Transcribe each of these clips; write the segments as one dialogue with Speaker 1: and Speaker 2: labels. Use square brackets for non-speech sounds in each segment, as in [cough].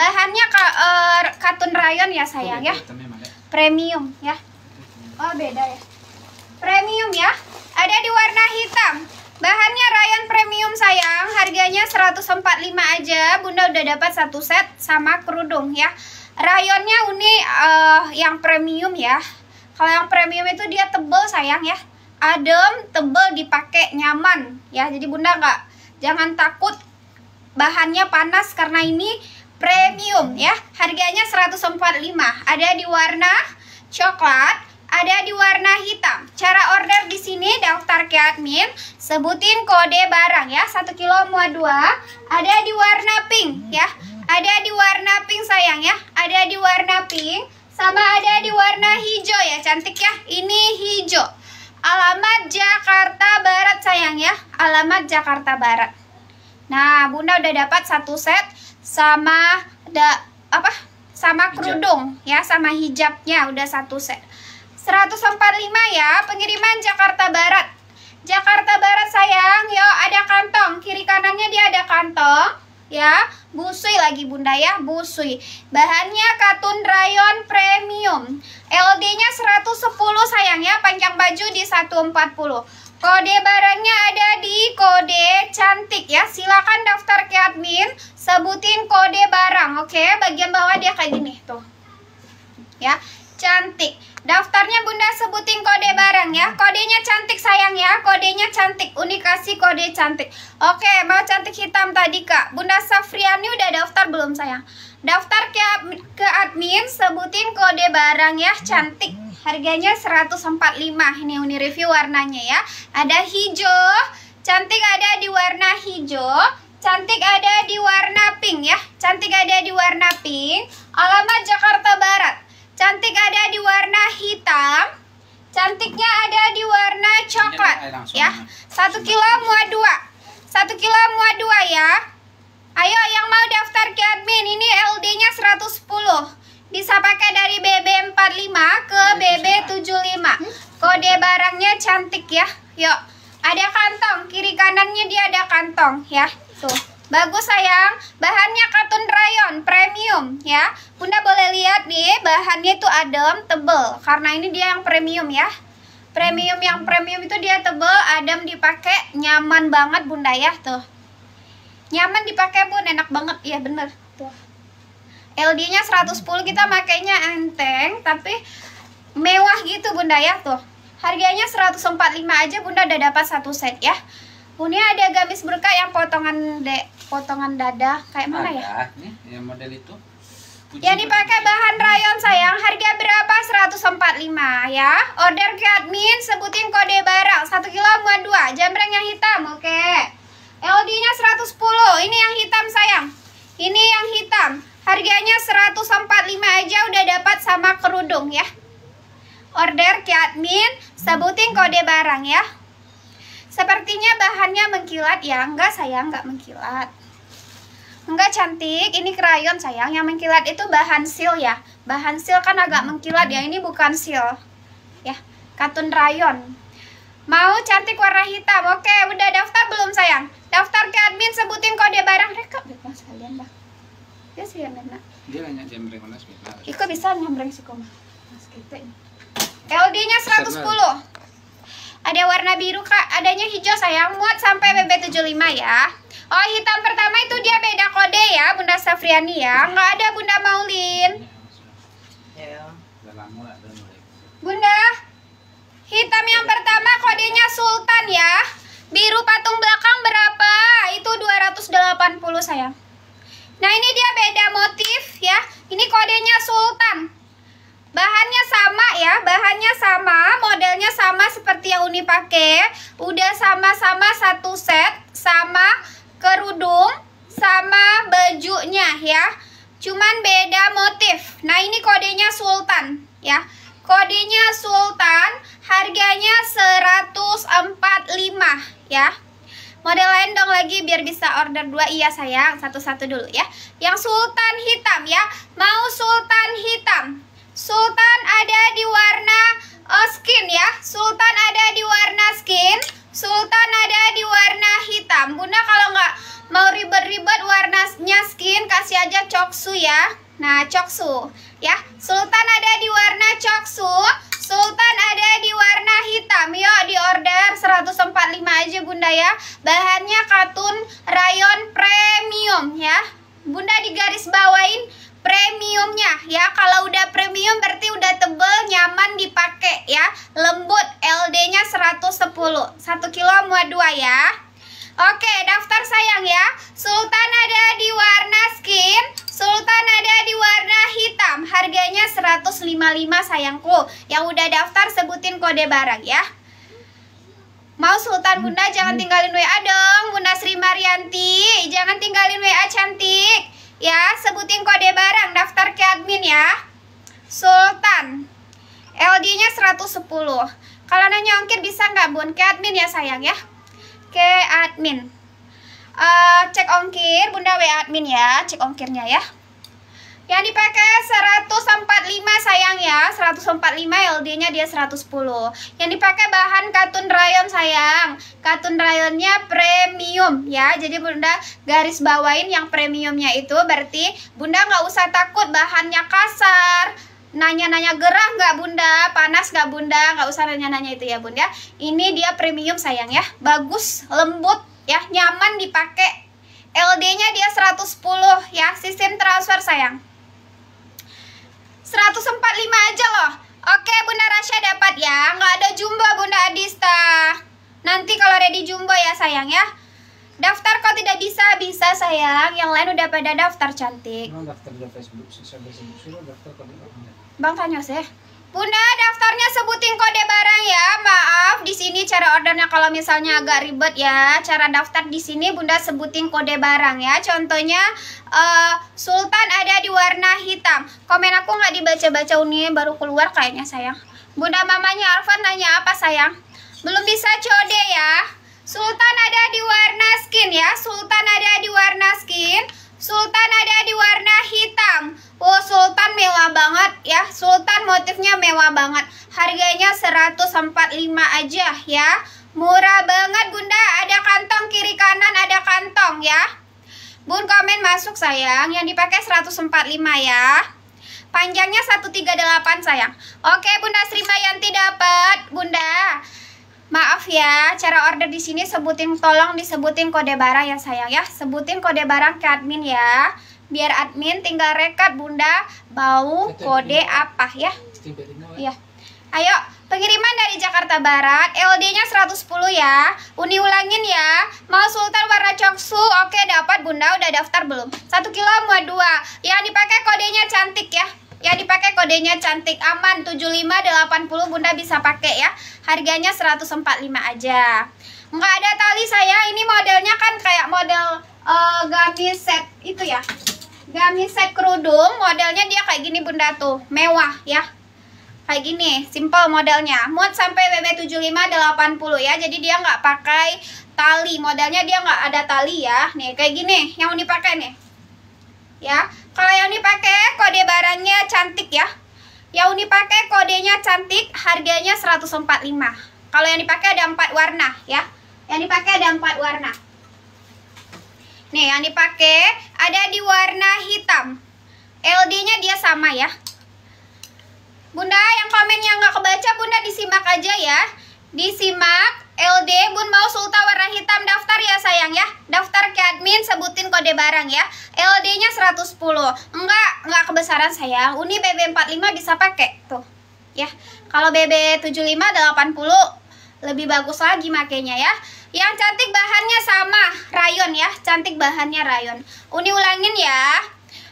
Speaker 1: Bahannya ka, uh, eh, katun rayon ya sayang ya. Premium ya. Oh beda ya. Premium ya. Ada di warna hitam. Bahannya rayon premium sayang. Harganya 145 aja. Bunda udah dapat satu set sama kerudung ya. Rayonnya unik uh, yang premium ya. Kalau yang premium itu dia tebel sayang ya. Adem, tebel, dipakai nyaman ya. Jadi bunda nggak jangan takut bahannya panas karena ini premium ya. Harganya 145. Ada di warna coklat, ada di warna hitam. Cara order di sini daftar ke admin, sebutin kode barang ya. 1 kilo muat 2, ada di warna pink ya. Ada di warna pink sayang ya. Ada di warna pink sama ada di warna hijau ya. Cantik ya. Ini hijau. Alamat Jakarta Barat sayang ya. Alamat Jakarta Barat. Nah, Bunda udah dapat satu set sama da, apa sama kerudung ya sama hijabnya udah satu set 145 ya pengiriman Jakarta Barat Jakarta Barat sayang yo ada kantong kiri kanannya dia ada kantong ya busui lagi bunda ya busui bahannya katun rayon premium LD nya 110 sayang ya panjang baju di 140 Kode barangnya ada di kode cantik ya. Silakan daftar ke admin, sebutin kode barang, oke? Okay? Bagian bawah dia kayak gini tuh. Ya, cantik. Daftarnya Bunda sebutin kode barang ya. Kodenya cantik sayang ya. Kodenya cantik. Unikasi kode cantik. Oke, okay, mau cantik hitam tadi Kak. Bunda Safriani udah daftar belum sayang? Daftar ke, ke admin, sebutin kode barang ya, cantik. Harganya 145. Ini Uni review warnanya ya. Ada hijau, cantik ada di warna hijau, cantik ada di warna pink ya. Cantik ada di warna pink. Alamat Jakarta Barat. Cantik ada di warna hitam. Cantiknya ada di warna coklat ya. Satu kilo muat dua. Satu kilo muat dua ya. Ayo yang mau daftar ke admin, ini LD-nya 110. Bisa pakai dari BB45 ke BB75. Kode barangnya cantik ya. Yuk, ada kantong, kiri kanannya dia ada kantong ya. Tuh. Bagus sayang, bahannya katun rayon premium ya. Bunda boleh lihat nih, bahannya itu adem, tebel. Karena ini dia yang premium ya. Premium yang premium itu dia tebel, adem dipakai, nyaman banget Bunda ya tuh nyaman dipakai bun enak banget ya bener tuh LD nya 110 kita makainya enteng tapi mewah gitu bunda ya tuh harganya 145 aja bunda udah dapat satu set ya Bunda ada gamis berka yang potongan dek potongan dada kayak mana ada, ya? Nih, yang model itu. Puji yang dipakai bahan rayon sayang harga berapa 145 ya order ke admin sebutin kode barang satu kilo muat dua jambreng yang hitam oke okay? LD nya 110 ini yang hitam sayang ini yang hitam harganya 145 aja udah dapat sama kerudung ya order ke admin sebutin kode barang ya sepertinya bahannya mengkilat ya enggak sayang enggak mengkilat enggak cantik ini krayon sayang yang mengkilat itu bahan seal ya bahan seal kan agak mengkilat ya ini bukan seal ya katun rayon Mau cantik warna hitam. Oke, udah daftar belum sayang? Daftar ke admin sebutin kode barang. Rek, bebas kalian, Mbak. Ya sih yang Mirna. Dia nanya jembreng mana sih, Iko bisa nyambreng sih, Koma. Mas kita ini. LD-nya 110. Ada warna biru, Kak. Adanya hijau, sayang. Muat sampai BB75 ya. Oh, hitam pertama itu dia beda kode ya, Bunda Safriani ya. Nggak ada Bunda Maulin. Ya. Bunda, Hitam yang pertama kodenya Sultan ya. Biru patung belakang berapa? Itu 280 sayang. Nah ini dia beda motif ya. Ini kodenya Sultan. Bahannya sama ya, bahannya sama, modelnya sama seperti yang Uni pakai. Udah sama-sama satu set, sama kerudung, sama bajunya ya. Cuman beda motif. Nah ini kodenya Sultan ya. Kodenya Sultan, harganya 145 ya. Model lain dong lagi biar bisa order dua Iya sayang, satu-satu dulu ya Yang sultan hitam ya Mau sultan hitam Sultan ada di warna uh, skin ya Sultan ada di warna skin Sultan ada di warna hitam Bunda kalau nggak mau ribet-ribet warnanya skin Kasih aja coksu ya Nah coksu ya. Sultan ada di warna coksu, Sultan ada di warna hitam. Yuk di order 145 aja Bunda ya. Bahannya katun rayon premium ya. Bunda di garis bawain premiumnya ya kalau udah premium berarti udah tebel nyaman dipakai ya lembut LD nya 110 1 kilo muat 2 ya Oke daftar sayang ya Sultan ada di warna skin Sultan ada di warna hitam, harganya 155 sayangku. Yang udah daftar sebutin kode barang ya. Mau Sultan Bunda hmm, jangan hmm. tinggalin WA dong, Bunda Sri Marianti. Jangan tinggalin WA cantik. Ya, sebutin kode barang, daftar ke admin ya. Sultan. LD-nya 110. Kalau nanya ongkir bisa nggak bun? Ke admin ya sayang ya. Ke admin uh, cek ongkir Bunda WA admin ya cek ongkirnya ya yang dipakai 145 sayang ya 145 LD nya dia 110 yang dipakai bahan katun rayon sayang katun rayonnya premium ya jadi bunda garis bawain yang premiumnya itu berarti bunda nggak usah takut bahannya kasar nanya-nanya gerah nggak bunda panas nggak bunda nggak usah nanya-nanya itu ya bunda ini dia premium sayang ya bagus lembut ya nyaman dipakai LD-nya dia 110 ya sistem transfer sayang 145 aja loh Oke Bunda Rasya dapat ya nggak ada jumbo Bunda Adista nanti kalau ready jumbo ya sayang ya Daftar kok tidak bisa, bisa sayang. Yang lain udah pada daftar cantik. Bang tanya ya. Bunda, daftarnya sebutin kode barang ya. Maaf, di sini cara ordernya kalau misalnya agak ribet ya. Cara daftar di sini Bunda sebutin kode barang ya. Contohnya uh, Sultan ada di warna hitam. Komen aku nggak dibaca-baca Uni baru keluar kayaknya sayang. Bunda mamanya Alvan nanya apa sayang? Belum bisa code ya. Sultan ada di warna skin ya. Sultan ada di warna skin. Sultan ada di warna hitam. Oh, sultan mewah banget ya. Sultan motifnya mewah banget. Harganya 145 aja ya. Murah banget Bunda, ada kantong kiri kanan, ada kantong ya. Bun komen masuk sayang, yang dipakai 145 ya. Panjangnya 138 sayang. Oke Bunda Sri Bayanti dapat Bunda. Maaf ya, cara order di sini sebutin tolong disebutin kode barang ya sayang ya. Sebutin kode barang ke admin ya. Biar admin tinggal rekat Bunda bau kode apa ya. Iya. Ayo, pengiriman dari Jakarta Barat, LD-nya 110 ya. Uni ulangin ya. Mau sultan warna coksu, oke dapat Bunda udah daftar belum? 1 kilo muat 2. Yang dipakai kodenya cantik ya. Yang dipakai kodenya cantik aman 7580 Bunda bisa pakai ya. Harganya 145 aja. Enggak ada tali saya. Ini modelnya kan kayak model uh, gamis set itu ya. Gamis set kerudung, modelnya dia kayak gini Bunda tuh. Mewah ya. Kayak gini, simple modelnya. Muat sampai BB7580 ya. Jadi dia nggak pakai tali. Modelnya dia nggak ada tali ya. Nih kayak gini yang dipakai nih. Ya kalau yang ini pakai kode barangnya cantik ya. Yang ini pakai kodenya cantik, harganya 145. Kalau yang dipakai ada empat warna ya. Yang dipakai ada empat warna. Nih, yang dipakai ada di warna hitam. LD-nya dia sama ya. Bunda, yang komen yang nggak kebaca, Bunda disimak aja ya. Disimak LD Bun mau sulta warna hitam daftar ya sayang ya Daftar ke admin sebutin kode barang ya LD nya 110 Enggak, enggak kebesaran sayang Uni BB45 bisa pakai tuh ya Kalau BB75 80 Lebih bagus lagi makainya ya Yang cantik bahannya sama Rayon ya, cantik bahannya rayon Uni ulangin ya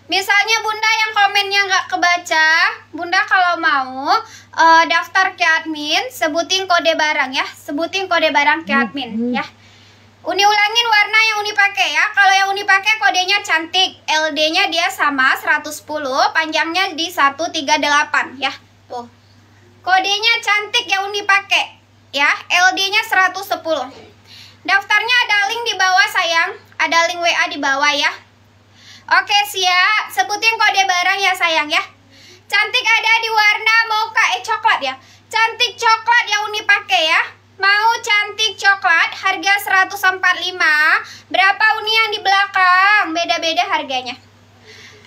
Speaker 1: Misalnya Bunda yang komennya nggak kebaca, Bunda kalau mau uh, daftar ke admin, sebutin kode barang ya, sebutin kode barang ke admin hmm. ya. Uni ulangin warna yang Uni pakai ya. Kalau yang Uni pakai kodenya cantik, LD-nya dia sama 110, panjangnya di 138 ya. Tuh. Kodenya cantik yang Uni pakai ya, LD-nya 110. Daftarnya ada link di bawah sayang, ada link WA di bawah ya. Oke, siap. sebutin kode barang ya sayang ya. Cantik ada di warna mocha eh coklat ya. Cantik coklat yang Uni pakai ya. Mau cantik coklat harga 145. Berapa Uni yang di belakang? Beda-beda harganya.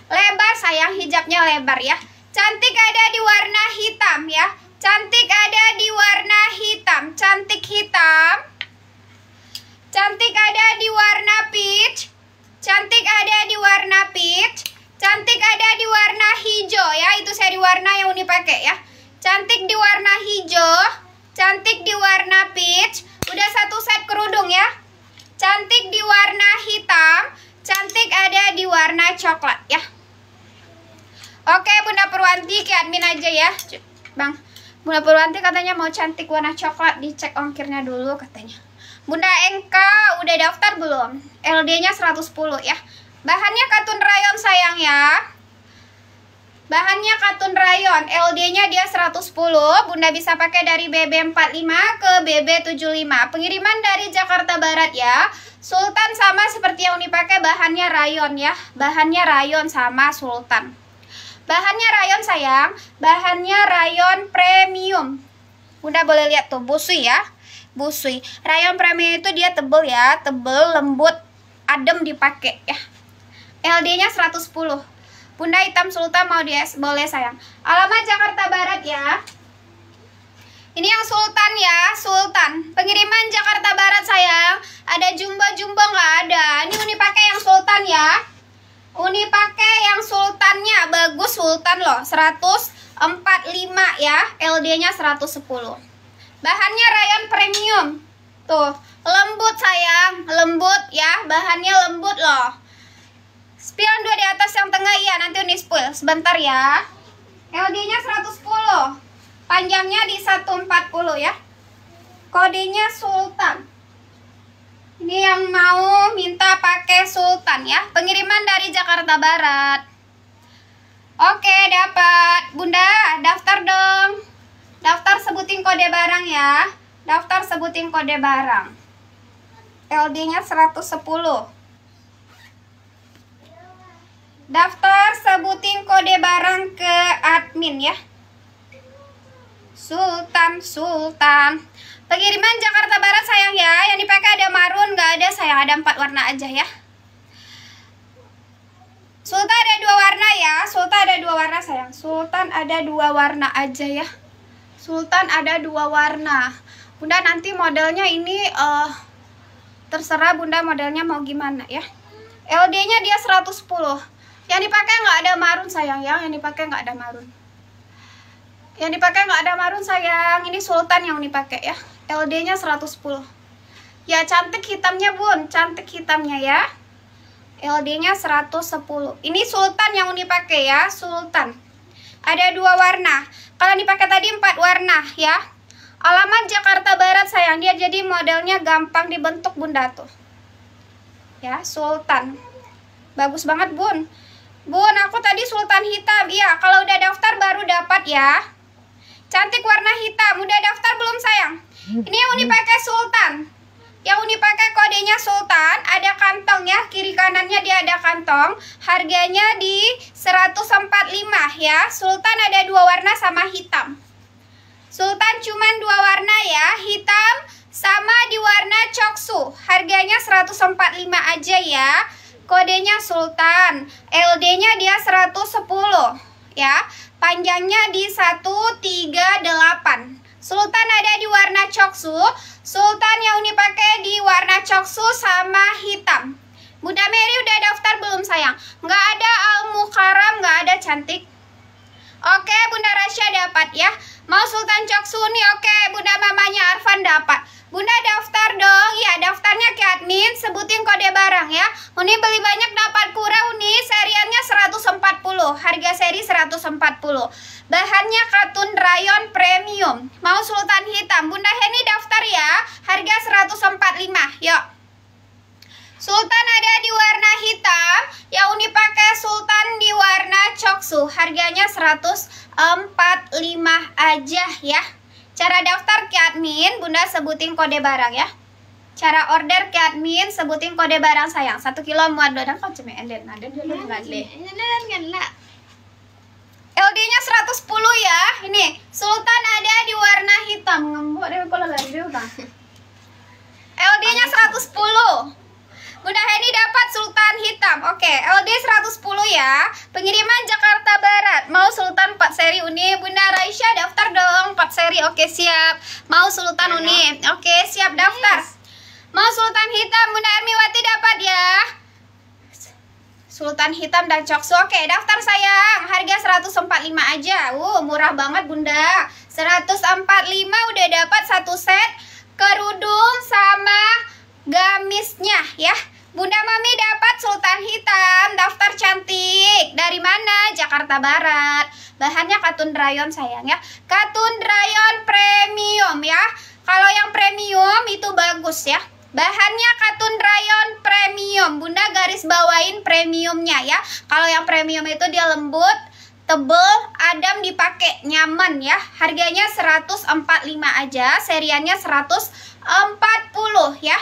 Speaker 1: Lebar sayang hijabnya lebar ya. Cantik ada di warna hitam ya. Cantik ada di warna hitam, cantik hitam. Cantik ada di warna peach. Cantik ada di warna peach. Cantik ada di warna hijau ya. Itu seri warna yang Uni pakai ya. Cantik di warna hijau. Cantik di warna peach. Udah satu set kerudung ya. Cantik di warna hitam. Cantik ada di warna coklat ya. Oke Bunda Perwanti ke admin aja ya. Bang, Bunda Perwanti katanya mau cantik warna coklat. Dicek ongkirnya dulu katanya. Bunda Engka udah daftar belum? LD-nya 110 ya. Bahannya katun rayon sayang ya. Bahannya katun rayon, LD-nya dia 110, Bunda bisa pakai dari BB45 ke BB75. Pengiriman dari Jakarta Barat ya. Sultan sama seperti yang dipakai bahannya rayon ya. Bahannya rayon sama Sultan. Bahannya rayon sayang, bahannya rayon premium. Bunda boleh lihat tuh busu ya busui rayon premium itu dia tebel ya tebel lembut adem dipakai ya LD nya 110 Bunda hitam sultan mau di S, boleh sayang alamat Jakarta Barat ya ini yang Sultan ya, Sultan. Pengiriman Jakarta Barat sayang. Ada jumbo-jumbo nggak ada. Ini Uni pakai yang Sultan ya. Uni pakai yang Sultannya bagus Sultan loh. 145 ya. LD-nya 110. Bahannya rayon premium. Tuh, lembut sayang, lembut ya. Bahannya lembut loh. Spion dua di atas yang tengah iya, nanti ini spoil. Sebentar ya. LD-nya 110. Panjangnya di 140 ya. Kodenya Sultan. Ini yang mau minta pakai Sultan ya. Pengiriman dari Jakarta Barat. Oke, dapat. Bunda, daftar dong. Daftar sebutin kode barang ya. Daftar sebutin kode barang. LD-nya 110. Daftar sebutin kode barang ke admin ya. Sultan, Sultan. Pengiriman Jakarta Barat sayang ya. Yang dipakai ada marun, nggak ada sayang. Ada empat warna aja ya.
Speaker 2: Sultan ada dua warna ya.
Speaker 1: Sultan ada dua warna sayang. Sultan ada dua warna aja ya sultan ada dua warna bunda nanti modelnya ini uh, terserah bunda modelnya mau gimana ya LD nya dia 110 yang dipakai nggak ada marun sayang ya yang dipakai nggak ada marun yang dipakai nggak ada marun sayang ini sultan yang dipakai ya LD nya 110 ya cantik hitamnya bun cantik hitamnya ya LD nya 110 ini sultan yang uni ya sultan ada dua warna. Kalau dipakai tadi empat warna ya. Alamat Jakarta Barat sayang dia jadi modelnya gampang dibentuk bunda tuh. Ya, Sultan. Bagus banget bun. Bun, aku tadi Sultan Hitam. Iya, kalau udah daftar baru dapat ya. Cantik warna hitam. Udah daftar belum sayang? Hmm. Ini yang ini pakai Sultan. Yang unik pakai kodenya Sultan, ada kantong ya kiri kanannya dia ada kantong. Harganya di 145 ya. Sultan ada dua warna sama hitam. Sultan cuman dua warna ya, hitam sama di warna coksu. Harganya 145 aja ya. Kodenya Sultan, LD-nya dia 110 ya. Panjangnya di 138. Sultan ada di warna coksu. Sultan yang Uni pakai di warna coksu sama hitam. Bunda Mary udah daftar belum sayang? Nggak ada Al Mukaram, nggak ada cantik. Oke, Bunda Rasya dapat ya. Mau Sultan Coksu nih, oke. Bunda mamanya Arfan dapat. Bunda daftar dong. Ya, daftarnya ke admin, sebutin kode barang ya. Uni beli banyak dapat kurang Uni, seriannya 140, harga seri 140. Bahannya katun rayon premium. Mau sultan hitam. Bunda Heni daftar ya, harga 145. Yuk. Sultan ada di warna hitam, ya Uni pakai sultan di warna coksu. Harganya 145 aja ya. Cara daftar ke admin, Bunda sebutin kode barang ya. Cara order ke admin, sebutin kode barang sayang. Satu kilo muat dua dan kau cemek enden, ada dulu bukan le. Iya, LD-nya kan, 110 ya. Ini Sultan ada di warna hitam. Ngembok deh kalau lagi dia udah. LD-nya 110. Bunda Heni dapat Sultan Hitam. Oke, okay. LD 110 ya. Pengiriman Jakarta Barat. Mau Sultan 4 seri Uni. Bunda Raisya daftar dong 4 seri. Oke, okay, siap. Mau Sultan Uni. Oke, okay, siap daftar. Mau Sultan Hitam Bunda Ermiwati dapat ya. Sultan Hitam dan Coksu. Oke, okay, daftar sayang. Harga 145 aja. Uh, murah banget Bunda. 145 udah dapat satu set kerudung sama gamisnya ya. Bunda Mami dapat Sultan Hitam, daftar cantik. Dari mana? Jakarta Barat. Bahannya katun rayon sayang ya. Katun rayon premium ya. Kalau yang premium itu bagus ya. Bahannya katun rayon premium. Bunda garis bawain premiumnya ya. Kalau yang premium itu dia lembut, tebel, adem dipakai, nyaman ya. Harganya 145 aja, seriannya 140 ya.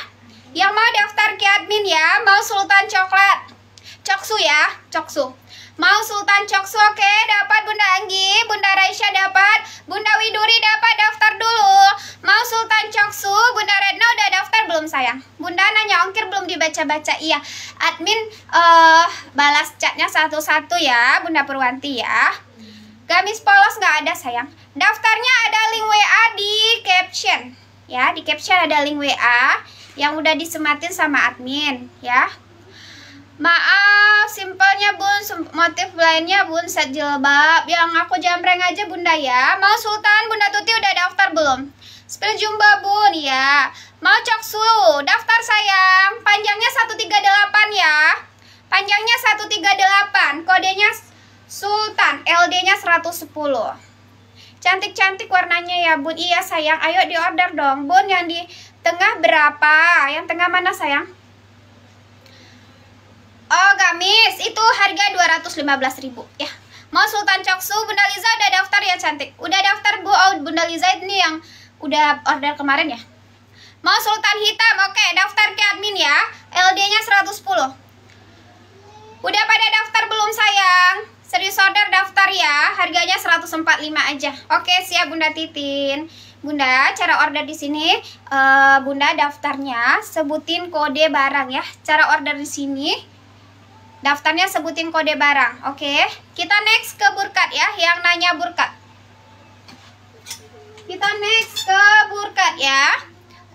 Speaker 1: Yang mau daftar ke admin ya, mau Sultan Coklat. Coksu ya, Coksu. Mau Sultan Coksu oke, okay? dapat Bunda Anggi, Bunda Raisya dapat, Bunda Widuri dapat daftar dulu. Mau Sultan Coksu, Bunda Retno udah daftar belum sayang? Bunda nanya ongkir belum dibaca-baca. Iya, admin uh, balas catnya satu-satu ya, Bunda Purwanti ya. Gamis polos nggak ada sayang. Daftarnya ada link WA di caption. Ya, di caption ada link WA yang udah disematin sama admin ya Maaf, simpelnya bun, motif lainnya bun, set jilbab Yang aku jamreng aja bunda ya Mau sultan, bunda tuti udah daftar belum? Spill jumba bun, ya Mau coksu, daftar sayang Panjangnya 138 ya Panjangnya 138, kodenya sultan, LD-nya 110 Cantik-cantik warnanya ya bun Iya sayang, ayo di order dong Bun yang di Tengah berapa? Yang tengah mana sayang? Oh gamis, itu harga ribu, ya. Mau Sultan Coksu, Bunda Liza udah daftar ya cantik. Udah daftar Bu oh, Bunda Liza ini yang udah order kemarin ya. Mau Sultan Hitam, oke daftar ke admin ya. LD-nya 110. Udah pada daftar belum sayang? Serius order daftar ya, harganya 145 aja. Oke, siap Bunda Titin. Bunda, cara order di sini uh, Bunda daftarnya sebutin kode barang ya. Cara order di sini daftarnya sebutin kode barang. Oke. Okay. Kita next ke Burkat ya, yang nanya Burkat. Kita next ke Burkat ya.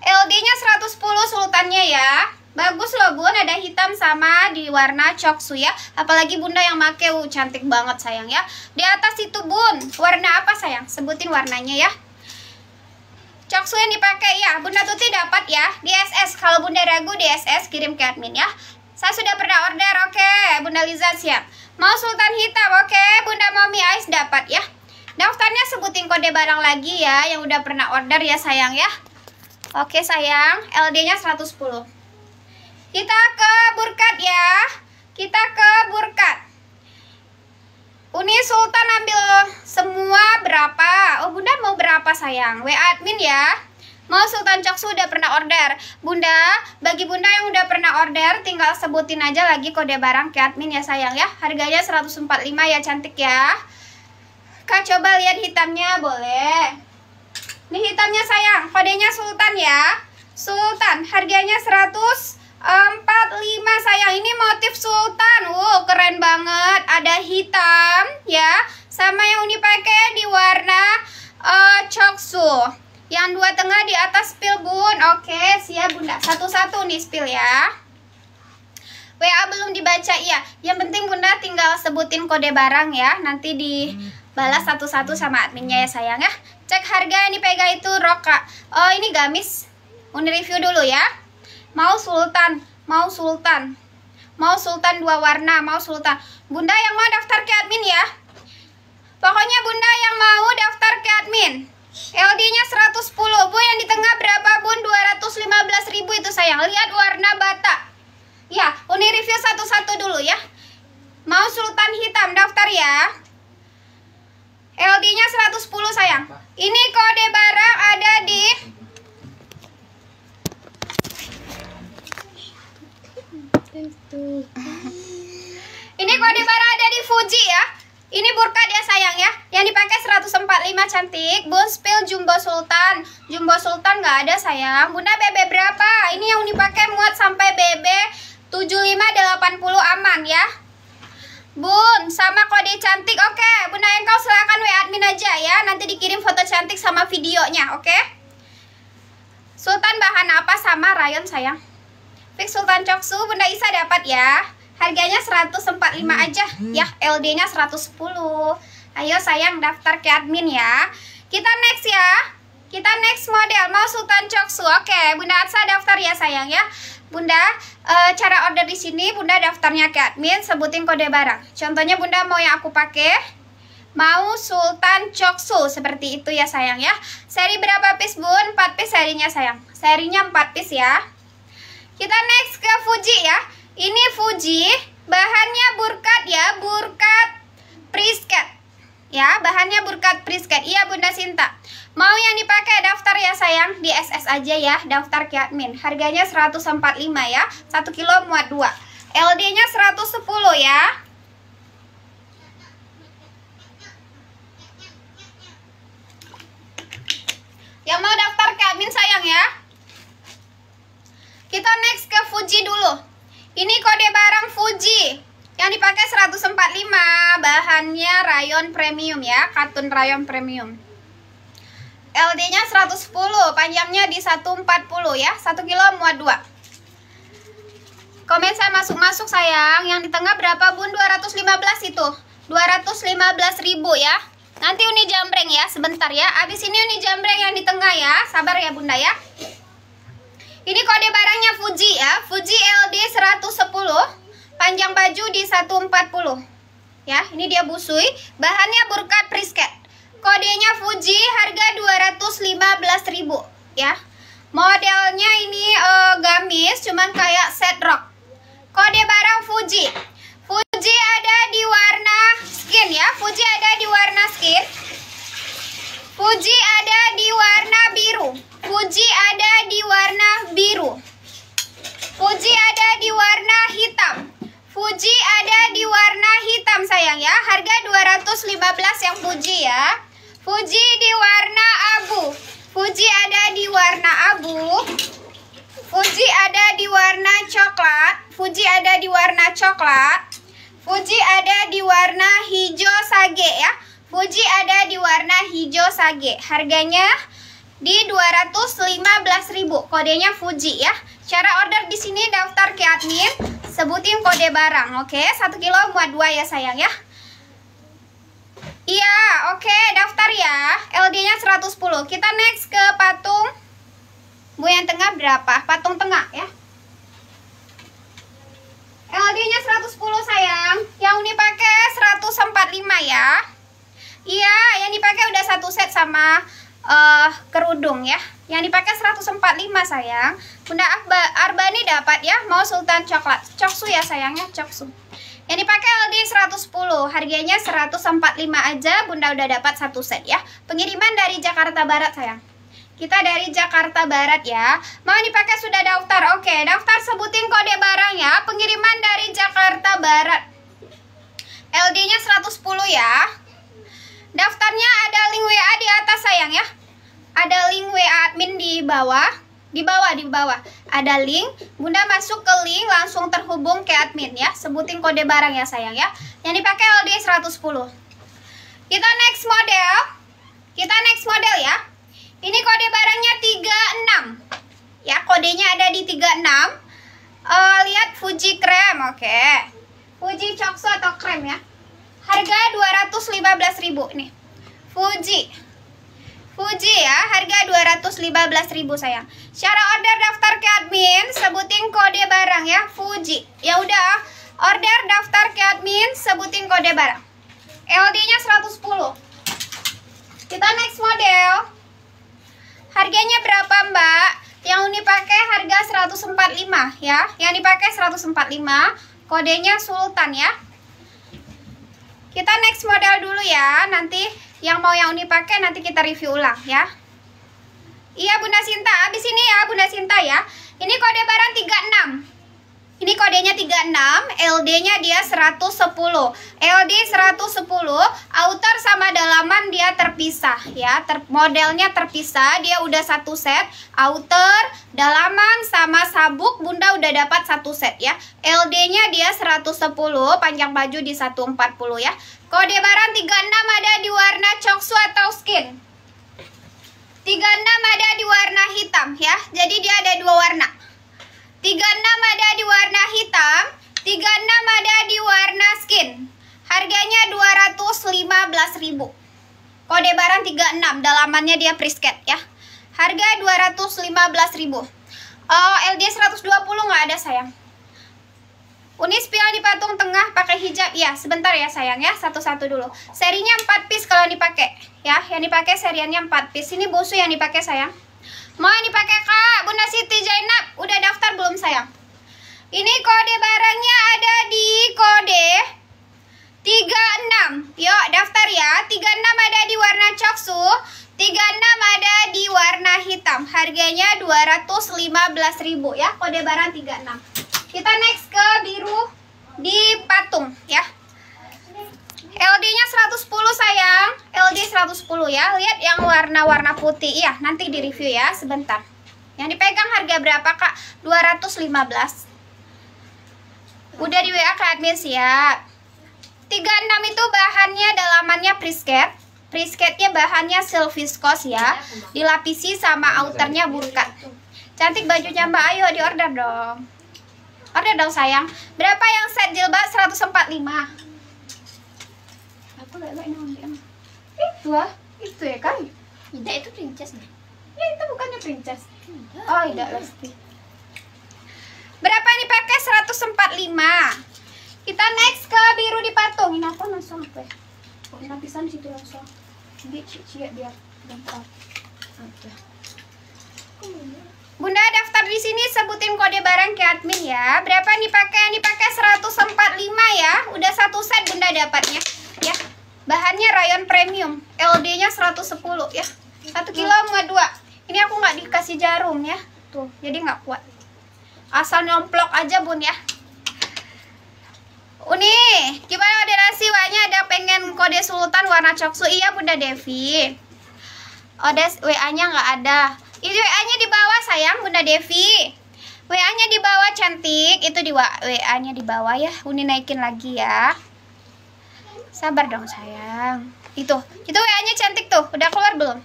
Speaker 1: LD-nya 110 sultannya ya. Bagus loh bun, ada hitam sama di warna coksu ya Apalagi bunda yang make, uh, cantik banget sayang ya Di atas itu bun, warna apa sayang? Sebutin warnanya ya Coksu yang dipakai ya, Bunda Tuti dapat ya DSS, kalau Bunda ragu DSS kirim ke admin ya Saya sudah pernah order, oke okay. Bunda Liza siap Mau Sultan Hitam, oke okay. Bunda Mommy Ice dapat ya Daftarnya sebutin kode barang lagi ya Yang udah pernah order ya sayang ya Oke okay, sayang, LD-nya 110 Kita ke Burkat ya Kita ke Burkat Uni Sultan ambil semua berapa? Oh bunda mau berapa sayang? WA admin ya. Mau Sultan Coksu udah pernah order Bunda, bagi bunda yang udah pernah order Tinggal sebutin aja lagi kode barang ke admin ya sayang ya Harganya 145 ya cantik ya Kak coba lihat hitamnya boleh Ini hitamnya sayang Kodenya Sultan ya Sultan harganya 100 45 sayang ini motif sultan wow keren banget ada hitam ya sama yang Uni pakai di warna uh, coksu yang dua tengah di atas pil bun oke siap bunda satu-satu nih spill ya WA belum dibaca ya yang penting bunda tinggal sebutin kode barang ya nanti di balas satu-satu sama adminnya ya sayang ya cek harga ini pega itu roka oh eh, ini gamis Uni review dulu ya mau sultan mau sultan mau sultan dua warna mau sultan bunda yang mau daftar ke admin ya pokoknya bunda yang mau daftar ke admin LD nya 110 bu yang di tengah berapa bun 215 ribu itu sayang lihat warna bata ya uni review satu-satu dulu ya mau sultan hitam daftar ya LD nya 110 sayang ini kode barang ada Jumbo Sultan. Jumbo Sultan nggak ada sayang. Bunda BB berapa? Ini yang dipakai muat sampai BB 7580 aman ya. Bun, sama kode cantik oke. Okay. Bunda Engkau silahkan WA admin aja ya. Nanti dikirim foto cantik sama videonya oke. Okay? Sultan bahan apa sama rayon sayang? Fix Sultan Coksu, Bunda Isa dapat ya. Harganya 145 aja. Ya, LD-nya 110. Ayo sayang daftar ke admin ya. Kita next ya. Kita next model mau Sultan Choksu. Oke, Bunda Atsa daftar ya sayang ya. Bunda, e, cara order di sini Bunda daftarnya ke admin, sebutin kode barang. Contohnya Bunda mau yang aku pakai mau Sultan Choksu seperti itu ya sayang ya. Seri berapa piece Bun? 4 piece serinya sayang. Serinya 4 piece ya. Kita next ke Fuji ya. Ini Fuji, bahannya burkat ya, burkat prisket. Ya, bahannya burkat brisket. Iya, Bunda Sinta. Mau yang dipakai daftar ya sayang di SS aja ya, daftar ke admin. Harganya 145 ya. 1 kilo muat 2. LD-nya 110 ya. Yang mau daftar ke admin sayang ya. Kita next ke Fuji dulu. Ini kode barang Fuji. Yang dipakai 145, bahannya rayon premium ya, katun rayon premium. LD-nya 110, panjangnya di 140 ya, 1 kilo muat 2. Komen saya masuk-masuk sayang, yang di tengah berapa bun? 215 itu, 215 ribu ya. Nanti Uni jambreng ya, sebentar ya. Abis ini Uni jambreng yang di tengah ya, sabar ya bunda ya. Ini kode barangnya Fuji ya, Fuji LD 110 Panjang baju di 140. Ya, ini dia busui. Bahannya burkat prisket. Kodenya Fuji, harga 215.000 ya. Modelnya ini uh, gamis cuman kayak set rock. Kode barang Fuji. Fuji ada di warna skin ya. Fuji ada di warna skin. Fuji ada di warna biru. Fuji ada di warna biru. Fuji ada di warna hitam. Fuji ada di warna hitam sayang ya. Harga 215 yang Fuji ya. Fuji di warna abu. Fuji ada di warna abu. Fuji ada di warna coklat. Fuji ada di warna coklat. Fuji ada di warna hijau sage ya. Fuji ada di warna hijau sage. Harganya di 215.000. Kodenya Fuji ya. Cara order di sini daftar ke admin, sebutin kode barang. Oke, okay? 1 kilo muat dua ya sayang ya. Iya, oke, okay, daftar ya. LD-nya 110. Kita next ke patung Bu yang tengah berapa? Patung tengah ya. LD-nya 110 sayang. Yang ini pakai 145 ya. Iya, yang dipakai udah satu set sama uh, kerudung ya yang dipakai 145 sayang Bunda Arba, Arbani dapat ya mau Sultan Coklat Coksu ya sayangnya Coksu yang dipakai LD 110 harganya 145 aja Bunda udah dapat satu set ya pengiriman dari Jakarta Barat sayang kita dari Jakarta Barat ya mau dipakai sudah daftar oke daftar sebutin kode barang ya pengiriman dari Jakarta Barat LD nya 110 ya Daftarnya ada link WA di atas sayang ya. Ada link WA admin di bawah, di bawah, di bawah. Ada link, Bunda masuk ke link langsung terhubung ke admin ya. Sebutin kode barang ya sayang ya. Yang dipakai LD 110. Kita next model. Kita next model ya. Ini kode barangnya 36. Ya, kodenya ada di 36. Uh, eh, lihat Fuji Krem, oke. Okay. Fuji coksu atau Krem ya harga 215.000 nih. Fuji. Fuji ya, harga 215.000 sayang. Cara order daftar ke admin, sebutin kode barang ya, Fuji. Ya udah, order daftar ke admin, sebutin kode barang. LD-nya 110. Kita next model. Harganya berapa, Mbak? Yang ini pakai harga 145 ya. Yang dipakai 145, kodenya Sultan ya. Kita next model dulu ya. Nanti yang mau yang Uni pakai nanti kita review ulang ya. Iya Bunda Sinta, habis ini ya Bunda Sinta ya. Ini kode barang 36. Ini kodenya 36, LD-nya dia 110. LD 110, outer sama dalaman dia terpisah ya. Ter modelnya terpisah, dia udah satu set. Outer, dalaman sama sabuk Bunda udah dapat satu set ya. LD-nya dia 110, panjang baju di 140 ya. Kode barang 36 ada di warna coksu atau skin. 36 ada di warna hitam ya. Jadi dia ada dua warna 36 ada di warna hitam, 36 ada di warna skin. Harganya 215.000. Kode barang 36, dalamannya dia prisket ya. Harga 215.000. Oh, LD 120 nggak ada sayang. Unis pil di patung tengah pakai hijab ya. Sebentar ya sayang ya, satu-satu dulu. Serinya 4 piece kalau dipakai ya. Yang dipakai seriannya 4 piece. Ini busu yang dipakai sayang. Mau ini pakai Kak Bunda Siti Zainab Udah daftar belum sayang? Ini kode barangnya ada di kode 36 Yuk daftar ya 36 ada di warna coksu 36 ada di warna hitam Harganya 215.000 ya Kode barang 36 Kita next ke biru di patung ya LD-nya 110 sayang. LD 110 ya. Lihat yang warna-warna putih. iya. nanti di review ya sebentar. Yang dipegang harga berapa, Kak? 215. Udah di WA ke admin siap. Ya. 36 itu bahannya dalamannya prisket. Prisketnya bahannya viscose ya. Dilapisi sama outernya burkat. Cantik bajunya Mbak Ayo di order dong. Order dong sayang. Berapa yang set jilbab 145? Itu ah, itu ya kan? Tidak itu princess nih. Ya itu bukannya princess. Tidak. Oh, tidak pasti. Berapa ini pakai 145. Kita next ke biru di patung. Ini apa langsung apa? Ya? Oh, ini lapisan di situ langsung. cuci ya biar gampang. Oke. Bunda daftar di sini sebutin kode barang ke admin ya. Berapa nih pakai? Nih pakai 145 ya. Udah satu set Bunda dapatnya. Ya. Bahannya rayon premium, LD-nya 110 ya. 1 kilo hmm. sama 2. Ini aku nggak dikasih jarum ya. Tuh, jadi nggak kuat. Asal nyomplok aja, Bun ya. Uni, gimana ada nasi wanya ada pengen kode sultan warna coksu? Iya, Bunda Devi. Odes WA-nya nggak ada. Ini WA-nya di bawah sayang, Bunda Devi. WA-nya di bawah cantik, itu di WA-nya di bawah ya. Uni naikin lagi ya. Sabar dong sayang. Itu, itu WA-nya cantik tuh. Udah keluar belum?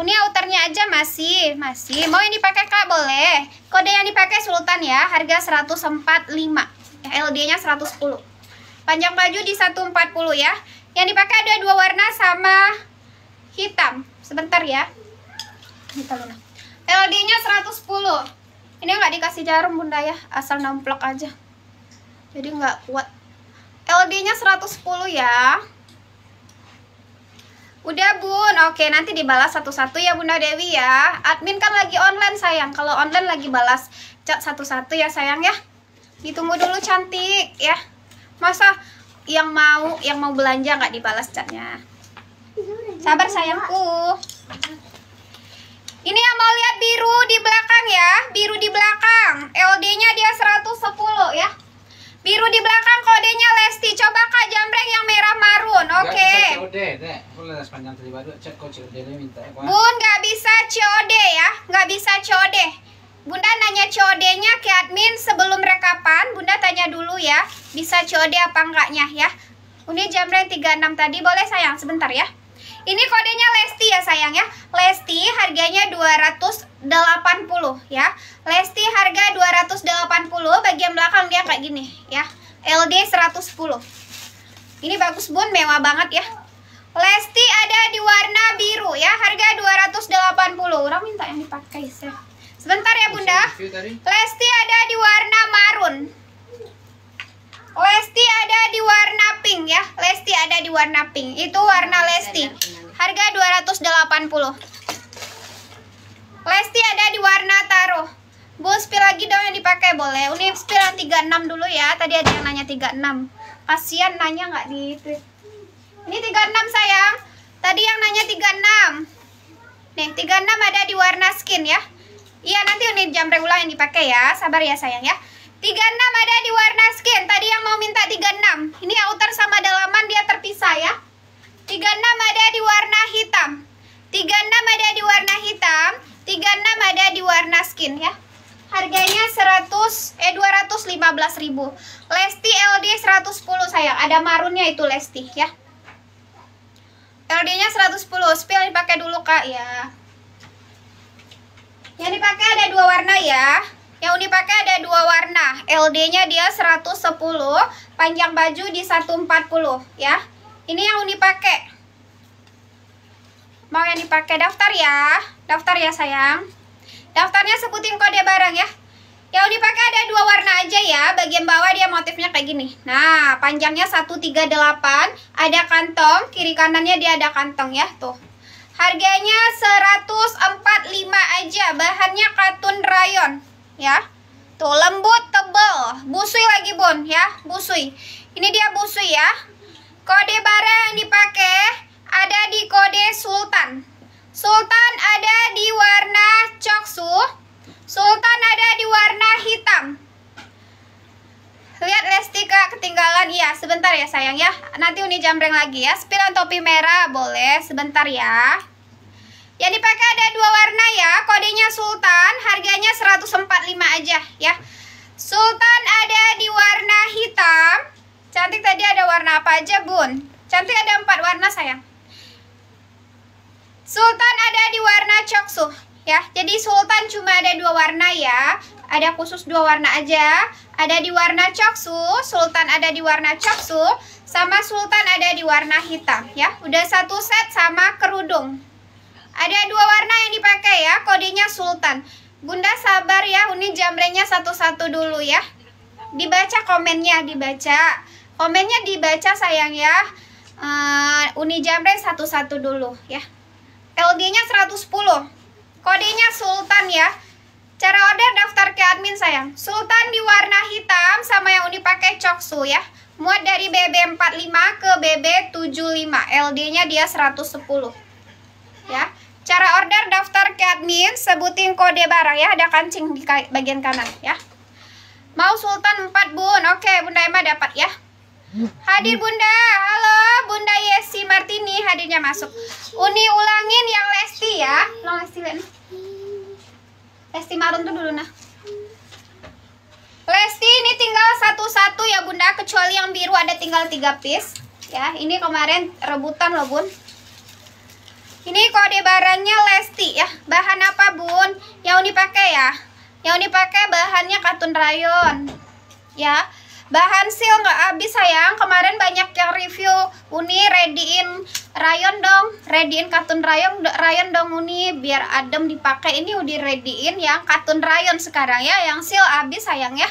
Speaker 1: Ini outernya aja masih, masih. Mau yang dipakai Kak boleh. Kode yang dipakai Sultan ya, harga 145. LD-nya 110. Panjang baju di 140 ya. Yang dipakai ada dua warna sama hitam. Sebentar ya. Kita LD-nya 110. Ini nggak dikasih jarum Bunda ya, asal namplok aja. Jadi nggak kuat. LD-nya 110 ya. Udah bun, oke nanti dibalas satu-satu ya Bunda Dewi ya Admin kan lagi online sayang, kalau online lagi balas cat satu-satu ya sayang ya Ditunggu dulu cantik ya Masa yang mau yang mau belanja nggak dibalas catnya Sabar sayangku Ini yang mau lihat biru di belakang ya Biru di belakang LD-nya dia 110 ya Biru di belakang kodenya Lesti. Coba Kak Jamreng yang merah marun. Oke. Okay. Ya, Bun nggak bisa COD ya. Nggak bisa COD. Bunda nanya COD-nya ke admin sebelum rekapan. Bunda tanya dulu ya, bisa COD apa enggaknya ya. ini Jamreng 36 tadi boleh sayang sebentar ya. Ini kodenya Lesti ya sayang ya. Lesti harganya 280 ya. Lesti harga 280, bagian belakang dia kayak gini ya. LD 110. Ini bagus Bun, mewah banget ya. Lesti ada di warna biru ya, harga 280. Orang minta yang dipakai sih. Sebentar ya Bunda. Lesti ada di warna marun. Lesti ada di warna pink ya. Lesti ada di warna pink. Itu warna iya, Lesti. Harga 280. Lesti ada di warna taro. Bu, spill lagi dong yang dipakai boleh. Ini spill yang 36 dulu ya. Tadi ada yang nanya 36. Pasien nanya nggak di itu. Ini 36 sayang. Tadi yang nanya 36. Nih, 36 ada di warna skin ya. Iya, nanti unit jam reguler yang dipakai ya. Sabar ya sayang ya. 36 ada di warna skin. Tadi yang mau minta 36. Ini outer sama dalaman dia terpisah ya. 36 ada di warna hitam. 36 ada di warna hitam. 36 ada di warna skin ya. Harganya 100 eh 215.000. Lesti LD 110 sayang. Ada marunnya itu Lesti ya. LD-nya 110. Spill dipakai dulu Kak ya. Yang dipakai ada dua warna ya. Yang Uni pakai ada dua warna. LD-nya dia 110, panjang baju di 140 ya. Ini yang Uni pakai. Mau yang dipakai daftar ya. Daftar ya sayang. Daftarnya sebutin kode barang ya. Yang Uni pakai ada dua warna aja ya. Bagian bawah dia motifnya kayak gini. Nah, panjangnya 138, ada kantong, kiri kanannya dia ada kantong ya, tuh. Harganya 145 aja, bahannya katun rayon ya. Tuh lembut, tebal. Busui lagi, Bun, ya. Busui. Ini dia busui ya. Kode barang yang dipakai ada di kode sultan. Sultan ada di warna coksu. Sultan ada di warna hitam. Lihat Lesti Kak ketinggalan. ya, sebentar ya sayang ya. Nanti Uni jambreng lagi ya. Spilan topi merah boleh sebentar ya. Yang dipakai ada dua warna ya. Kodenya Sultan, harganya 145 aja ya. Sultan ada di warna hitam. Cantik tadi ada warna apa aja, Bun? Cantik ada empat warna, sayang. Sultan ada di warna coksu ya. Jadi Sultan cuma ada dua warna ya. Ada khusus dua warna aja. Ada di warna coksu, Sultan ada di warna coksu, sama Sultan ada di warna hitam ya. Udah satu set sama kerudung. Ada dua warna yang dipakai ya, kodenya Sultan. Bunda sabar ya, Uni jamrenya satu-satu dulu ya. Dibaca komennya, dibaca. Komennya dibaca sayang ya. Uh, Uni jamre satu-satu dulu ya. LD-nya 110. Kodenya Sultan ya. Cara order daftar ke admin sayang. Sultan di warna hitam sama yang Uni pakai coksu ya. Muat dari BB45 ke BB75. LD-nya dia 110. Ya. Cara order daftar ke admin, sebutin kode barang ya, ada kancing di bagian kanan ya. Mau Sultan 4 Bun, oke Bunda Emma dapat ya. Hadir Bunda, halo Bunda Yesi Martini hadirnya masuk. Uni ulangin yang Lesti ya, lo Lesti Len. Lesti Marun tuh dulu nah. Lesti ini tinggal satu-satu ya Bunda, kecuali yang biru ada tinggal tiga piece. Ya, ini kemarin rebutan loh Bun. Ini kode barangnya Lesti ya. Bahan apa, Bun? Yang Uni pakai ya? Yang Uni pakai bahannya katun rayon. Ya. Bahan seal nggak habis sayang. Kemarin banyak yang review Uni readyin rayon dong, readyin katun rayon rayon dong Uni biar adem dipakai. Ini udah readyin yang katun rayon sekarang ya, yang seal habis sayang ya.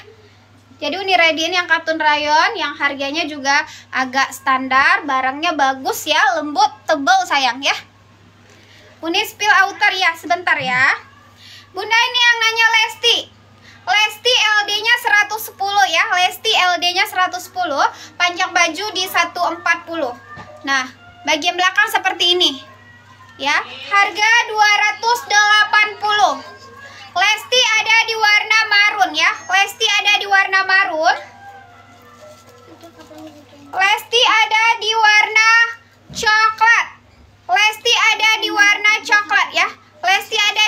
Speaker 1: Jadi Uni readyin yang katun rayon yang harganya juga agak standar, barangnya bagus ya, lembut, tebel sayang ya. Bunda spill outer ya, sebentar ya. Bunda ini yang nanya Lesti. Lesti LD-nya 110 ya. Lesti LD-nya 110, panjang baju di 140. Nah, bagian belakang seperti ini. Ya, harga 280. Lesti ada di warna marun ya. Lesti ada di warna marun. Lesti ada di warna coklat. Lesti ada di warna coklat ya. Lesti ada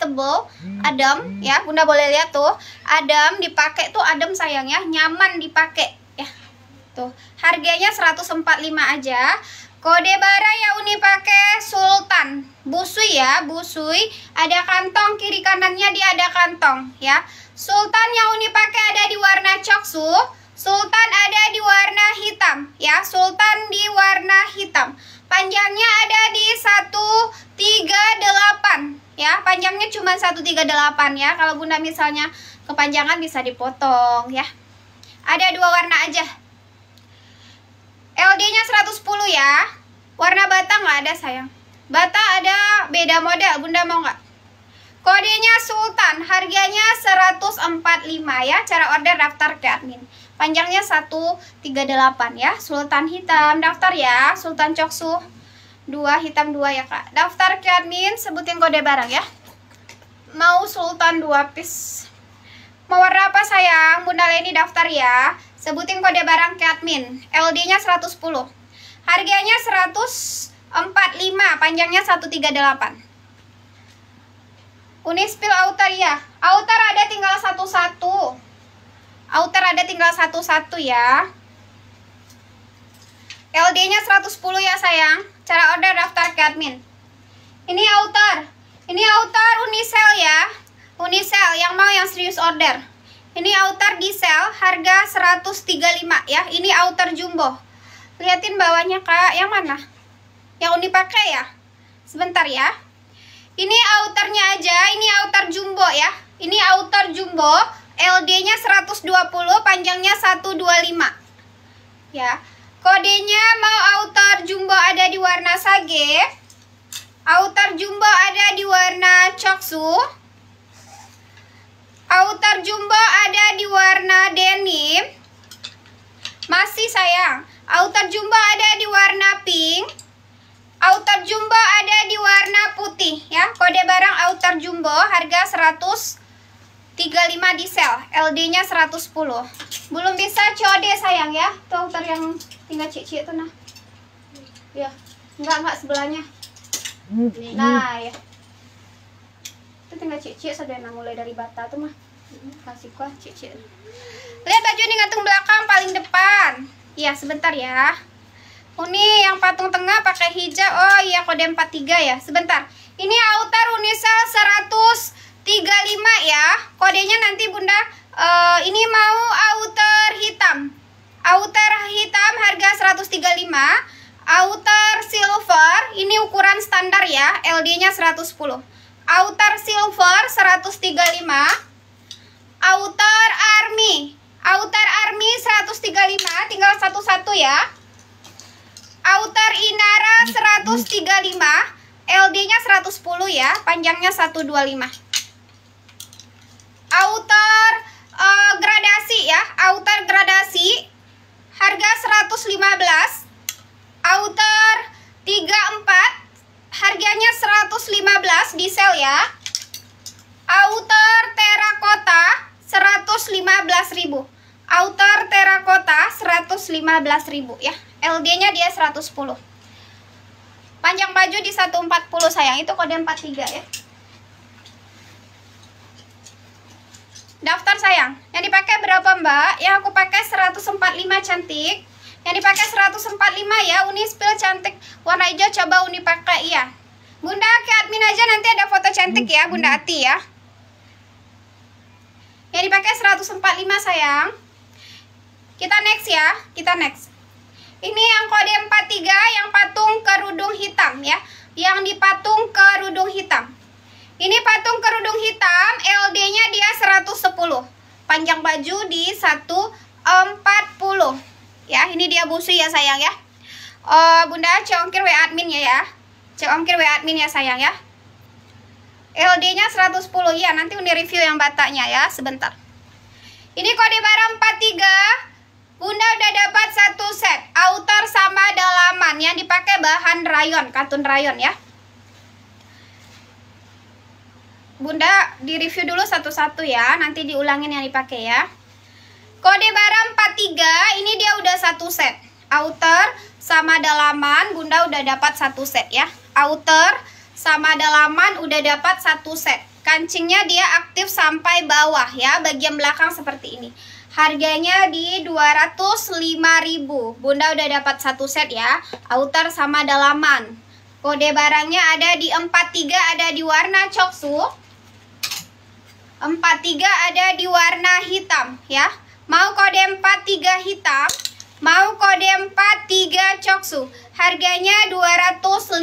Speaker 1: relatable hmm. adem hmm. ya bunda boleh lihat tuh adem dipakai tuh adem sayang ya, nyaman dipakai ya tuh harganya 145 aja kode bara ya Uni pakai Sultan busui ya busui ada kantong kiri kanannya dia ada kantong ya Sultan yang Uni pakai ada di warna coksu Sultan ada di warna hitam ya Sultan di warna hitam panjangnya ada di 138 ya panjangnya cuma 138 ya kalau bunda misalnya kepanjangan bisa dipotong ya ada dua warna aja LD nya 110 ya warna bata nggak ada sayang bata ada beda model bunda mau nggak kodenya Sultan harganya 145 ya cara order daftar ke admin panjangnya 138 ya Sultan hitam daftar ya Sultan Coksu 2 hitam 2 ya kak daftar ke admin sebutin kode barang ya mau sultan 2 piece mau warna apa sayang bunda Leni daftar ya sebutin kode barang ke admin LD nya 110 harganya 145 panjangnya 138 unispil outer ya outer ada tinggal satu-satu outer ada tinggal satu-satu ya LD nya 110 ya sayang Cara order daftar ke admin. Ini outer. Ini outer unisel ya. Unisel yang mau yang serius order. Ini outer diesel harga 135 ya. Ini outer jumbo. Liatin bawahnya Kak, yang mana? Yang Uni pakai ya? Sebentar ya. Ini outernya aja, ini outer jumbo ya. Ini outer jumbo, LD-nya 120, panjangnya 125. Ya. Kodenya mau outer jumbo ada di warna sage. Outer jumbo ada di warna coksu. Outer jumbo ada di warna denim. Masih sayang. Outer jumbo ada di warna pink. Outer jumbo ada di warna putih ya. Kode barang outer jumbo harga 100 35 diesel, LD-nya 110. Belum bisa COD sayang ya. Tuh ntar yang tinggal cici itu nah. Ya, enggak enggak sebelahnya. Nah, ya. Itu tinggal cici sudah nah mulai dari bata tuh mah. Kasih kuah cici. Lihat baju ini ngantung belakang paling depan. Iya, sebentar ya. Uni oh, yang patung tengah pakai hijab. Oh iya kode 43 ya. Sebentar. Ini outer unisel 100 35 ya. Kodenya nanti Bunda uh, ini mau outer hitam. Outer hitam harga 135, outer silver ini ukuran standar ya, LD-nya 110. Outer silver 135, outer army. Outer army 135, tinggal satu-satu ya. Outer Inara 135, LD-nya 110 ya, panjangnya 125 outer uh, eh, gradasi ya outer gradasi harga 115 outer 34 harganya 115 di sale ya outer terakota 115.000 outer terakota 115.000 ya LD-nya dia 110 panjang baju di 140 sayang itu kode 43 ya Daftar sayang. Yang dipakai berapa mbak? Yang aku pakai 145 cantik. Yang dipakai 145 ya, spill cantik. Warna hijau coba Uni pakai ya. Bunda ke admin aja nanti ada foto cantik ya, Bunda Ati ya. Yang dipakai 145 sayang. Kita next ya, kita next. Ini yang kode 43 yang patung kerudung hitam ya. Yang dipatung kerudung hitam. Ini patung kerudung hitam, LD-nya dia 110. Panjang baju di 140. Ya, ini dia busi ya sayang ya. Uh, Bunda congkir WA admin ya. ya. Congkir WA admin ya sayang ya. LD-nya 110 ya, nanti Uni review yang bataknya ya, sebentar. Ini kode barang 43. Bunda udah dapat satu set outer sama dalaman yang dipakai bahan rayon, katun rayon ya. Bunda di review dulu satu-satu ya, nanti diulangin yang dipakai ya. Kode barang 43, ini dia udah satu set. Outer sama dalaman, Bunda udah dapat satu set ya. Outer sama dalaman udah dapat satu set. Kancingnya dia aktif sampai bawah ya, bagian belakang seperti ini. Harganya di 205.000. Bunda udah dapat satu set ya. Outer sama dalaman. Kode barangnya ada di 43 ada di warna coksu. 43 ada di warna hitam ya. Mau kode 43 hitam, mau kode 43 coksu. Harganya 205.000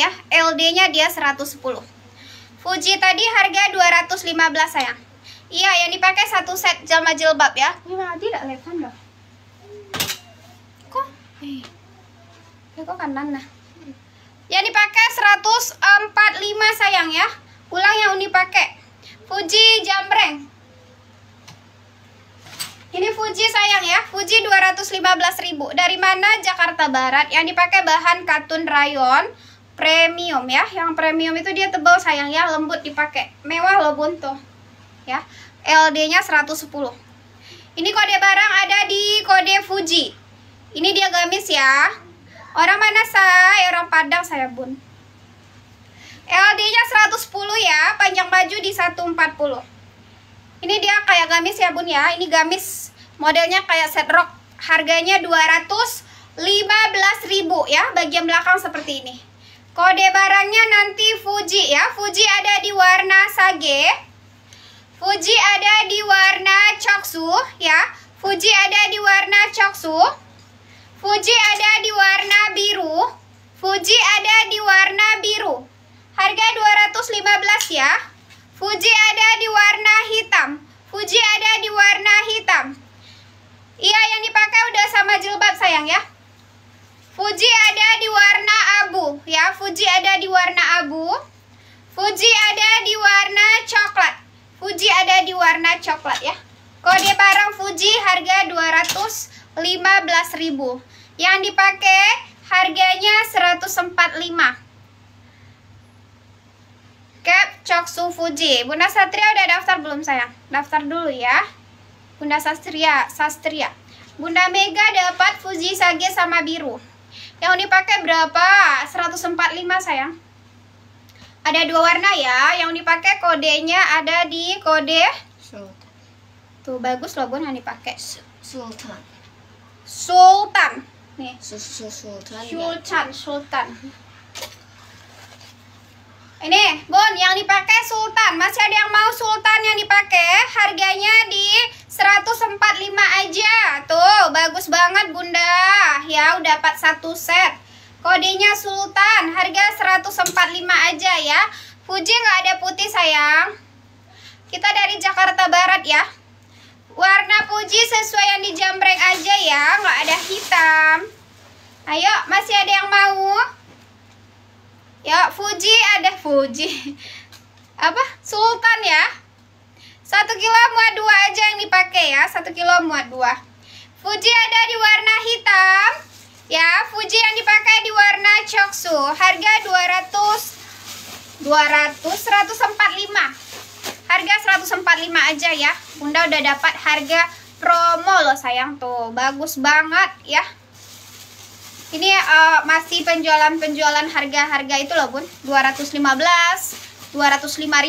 Speaker 1: ya. LD-nya dia 110. Fuji tadi harga 215 sayang. Iya, yang dipakai satu set jama jilbab ya. Ini mah tidak lepan dah. Kok? Eh. Ya, kok kanan nah. Yang dipakai 145 sayang ya. Ulang yang Uni pakai. Fuji jambreng. Ini Fuji sayang ya, Fuji 215.000 dari mana? Jakarta Barat yang dipakai bahan katun rayon premium ya. Yang premium itu dia tebal sayang ya, lembut dipakai. Mewah loh Bun tuh. Ya. LD-nya 110. Ini kode barang ada di kode Fuji. Ini dia gamis ya. Orang mana saya? Orang Padang saya Bun. LD-nya 110 ya, panjang baju di 140. Ini dia kayak gamis ya bun ya, ini gamis modelnya kayak set rock. Harganya 215.000 ya, bagian belakang seperti ini. Kode barangnya nanti Fuji ya, Fuji ada di warna sage. Fuji ada di warna coksu ya, Fuji ada di warna coksu. Fuji ada di warna biru. Fuji ada di warna biru. Harga 215 ya. Fuji ada di warna hitam. Fuji ada di warna hitam. Iya, yang dipakai udah sama jilbab sayang ya. Fuji ada di warna abu ya. Fuji ada di warna abu. Fuji ada di warna coklat. Fuji ada di warna coklat ya. Kode barang Fuji harga 215.000. Yang dipakai harganya 145. Cap Choksu Fuji. Bunda Satria udah daftar belum sayang? Daftar dulu ya. Bunda Satria, Satria. Bunda Mega dapat Fuji Sage sama biru. Yang dipakai berapa? 145 sayang. Ada dua warna ya. Yang dipakai kodenya ada di kode Sultan. Tuh bagus loh Bun yang dipakai. Sultan. Sultan. Nih. Ya? Sultan. Sultan. Sultan. Mhm. Ini, Bun, yang dipakai Sultan. Masih ada yang mau Sultan yang dipakai? Harganya di 145 aja. Tuh, bagus banget Bunda. Ya, udah dapat satu set. Kodenya Sultan, harga 145 aja ya. Fuji nggak ada putih sayang. Kita dari Jakarta Barat ya. Warna Fuji sesuai yang di jambreng aja ya, nggak ada hitam. Ayo, masih ada yang mau? ya Fuji ada Fuji apa Sultan ya satu kilo muat dua aja yang dipakai ya satu kilo muat dua Fuji ada di warna hitam ya Fuji yang dipakai di warna Choksu harga 200 200 145 harga 145 aja ya Bunda udah dapat harga promo loh sayang tuh bagus banget ya ini uh, masih penjualan-penjualan harga-harga itu loh bun 215 205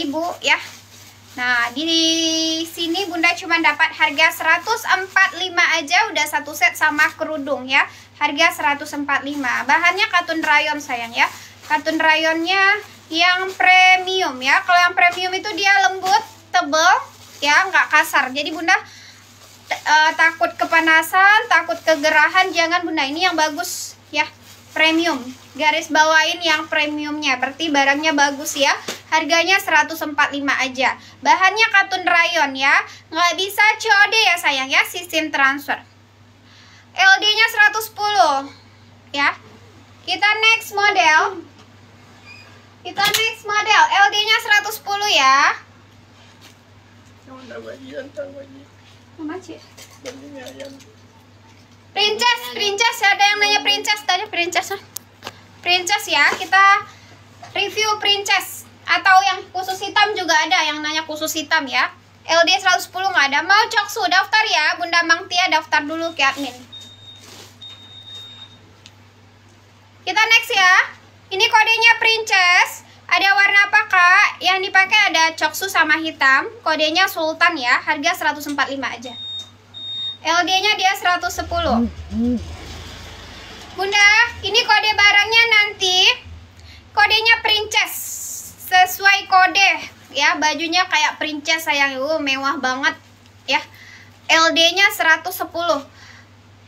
Speaker 1: ribu ya Nah di sini bunda cuma dapat harga 145 aja udah satu set sama kerudung ya Harga 145 Bahannya katun rayon sayang ya Katun rayonnya yang premium ya Kalau yang premium itu dia lembut, tebel ya nggak kasar Jadi bunda uh, takut kepanasan, takut kegerahan, jangan Bunda. Ini yang bagus ya, premium. Garis bawain yang premiumnya, berarti barangnya bagus ya. Harganya 145 aja. Bahannya katun rayon ya. Nggak bisa COD ya sayang ya, sistem transfer. LD-nya 110 ya. Kita next model. Kita next model. LD-nya 110 ya. Yang bagian ya? Princess, princess ada yang nanya princess tadi princess. Princess ya, kita review princess atau yang khusus hitam juga ada yang nanya khusus hitam ya. LD 110 nggak ada. Mau coksu daftar ya, Bunda Mang Tia daftar dulu ke admin. Kita next ya. Ini kodenya princess. Ada warna apa kak? Yang dipakai ada coksu sama hitam Kodenya Sultan ya Harga 145 aja LD-nya dia 110 hmm, hmm. Bunda, ini kode barangnya nanti Kodenya princess Sesuai kode ya Bajunya kayak princess sayang uh, Mewah banget ya LD-nya 110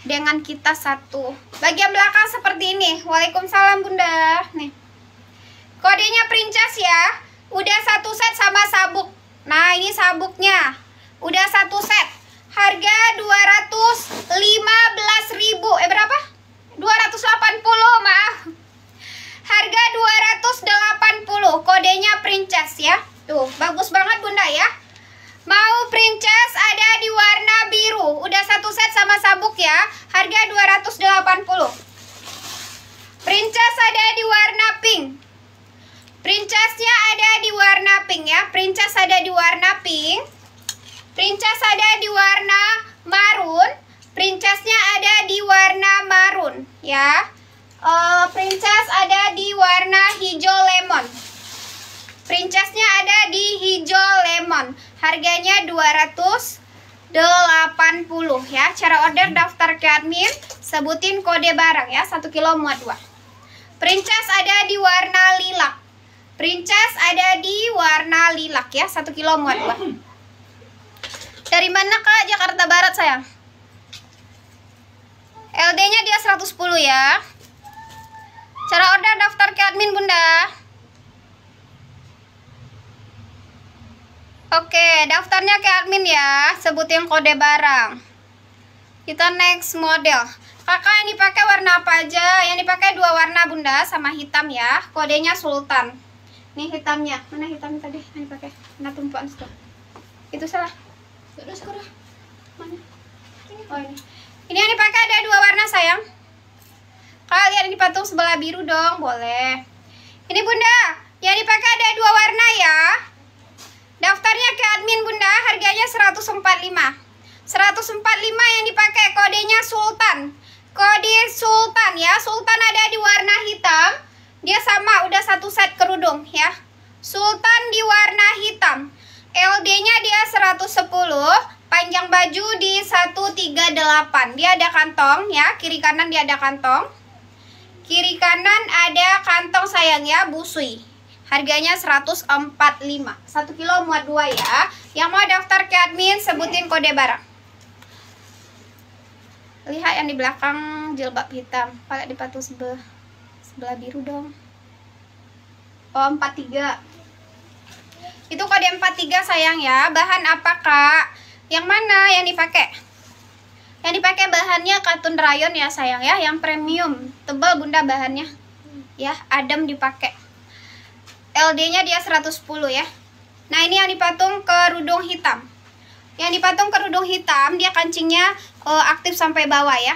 Speaker 1: dengan kita satu bagian belakang seperti ini Waalaikumsalam bunda nih Kodenya princess ya. Udah satu set sama sabuk. Nah, ini sabuknya. Udah satu set. Harga ribu. Eh berapa? 280, maaf. Harga 280. Kodenya princess ya. Tuh, bagus banget Bunda ya. Mau princess ada di warna biru. Udah satu set sama sabuk ya. Harga 280. Princess ada di warna pink. Princessnya ada di warna pink ya. Princess ada di warna pink. Princess ada di warna marun. Princessnya ada di warna marun ya. Uh, princess ada di warna hijau lemon. Princessnya ada di hijau lemon. Harganya 200 80 ya. Cara order daftar ke admin, sebutin kode barang ya. 1 kilo muat 2. Princess ada di warna lilak. Princess ada di warna lilak ya, satu kilo muat Pak. Dari mana Kak? Jakarta Barat sayang. LD-nya dia 110 ya. Cara order daftar ke admin Bunda. Oke, daftarnya ke admin ya. Sebutin kode barang. Kita next model. Kakak yang dipakai warna apa aja? Yang dipakai dua warna Bunda sama hitam ya. Kodenya Sultan nih hitamnya mana hitamnya tadi ini pakai Mana tumpuan itu itu salah terus kurang mana ini oh ini ini yang dipakai ada dua warna sayang kalian ini patung sebelah biru dong boleh ini bunda yang dipakai ada dua warna ya daftarnya ke admin bunda harganya 145 145 yang dipakai kodenya sultan kode sultan ya sultan ada di warna hitam dia sama, udah satu set kerudung ya. Sultan di warna hitam. LD-nya dia 110, panjang baju di 138. Dia ada kantong ya, kiri kanan dia ada kantong. Kiri kanan ada kantong sayang ya, busui. Harganya 145. 1 kilo muat 2 ya. Yang mau daftar ke admin sebutin kode barang. Lihat yang di belakang jilbab hitam, pakai di sebelah sebelah biru dong oh 43 itu kode 43 sayang ya bahan apa kak yang mana yang dipakai yang dipakai bahannya katun rayon ya sayang ya yang premium tebal bunda bahannya ya adem dipakai LD nya dia 110 ya nah ini yang dipatung ke rudung hitam yang dipatung ke rudung hitam dia kancingnya uh, aktif sampai bawah ya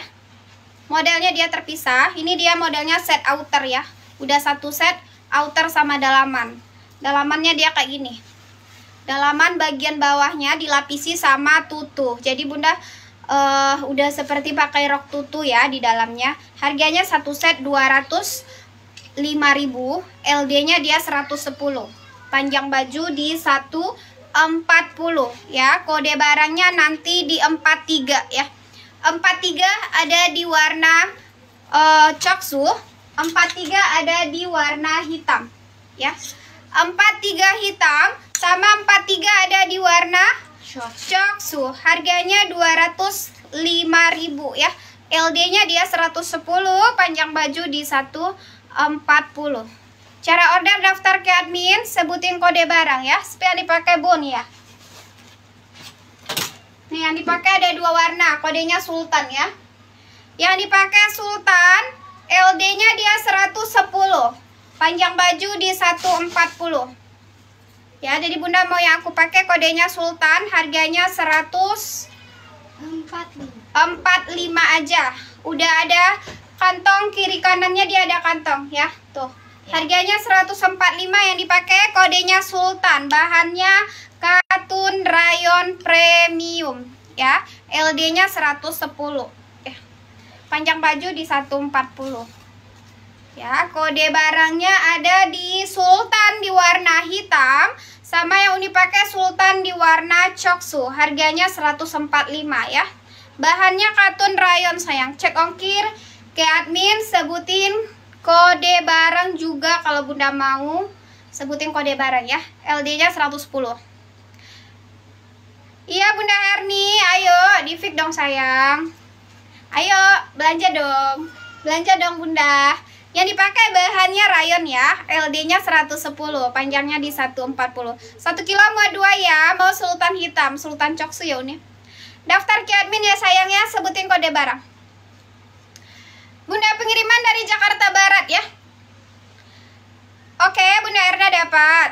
Speaker 1: modelnya dia terpisah ini dia modelnya set outer ya udah satu set outer sama dalaman dalamannya dia kayak gini dalaman bagian bawahnya dilapisi sama tutu jadi bunda uh, udah seperti pakai rok tutu ya di dalamnya harganya satu set 205.000 LD nya dia 110 panjang baju di 140 ya kode barangnya nanti di 43 ya 43 ada di warna uh, coksu, 43 ada di warna hitam, ya. 43 hitam sama 43 ada di warna coksu. Harganya 205.000 ya. LD-nya dia 110, panjang baju di 140. Cara order daftar ke admin, sebutin kode barang ya, supaya dipakai bon ya. Nih yang dipakai ada dua warna, kodenya Sultan ya. Yang dipakai Sultan, LD-nya dia 110. Panjang baju di 140. Ya, jadi Bunda mau yang aku pakai kodenya Sultan, harganya 145 aja. Udah ada kantong kiri kanannya dia ada kantong ya. Tuh. Harganya 145 yang dipakai kodenya Sultan, bahannya Katun Rayon Premium ya. LD-nya 110. Ya. Panjang baju di 140. Ya, kode barangnya ada di Sultan di warna hitam sama yang Uni pakai Sultan di warna coksu. Harganya 145 ya. Bahannya katun rayon sayang. Cek ongkir ke admin sebutin kode barang juga kalau Bunda mau sebutin kode barang ya. LD-nya 110. Iya Bunda Herni, ayo di dong sayang. Ayo belanja dong. Belanja dong Bunda. Yang dipakai bahannya rayon ya, LD-nya 110, panjangnya di 140. Satu kilo mau dua ya, mau sultan hitam, sultan coksu ya ini. Daftar ke admin ya sayang ya. sebutin kode barang. Bunda pengiriman dari Jakarta Barat ya. Oke, Bunda Erna dapat.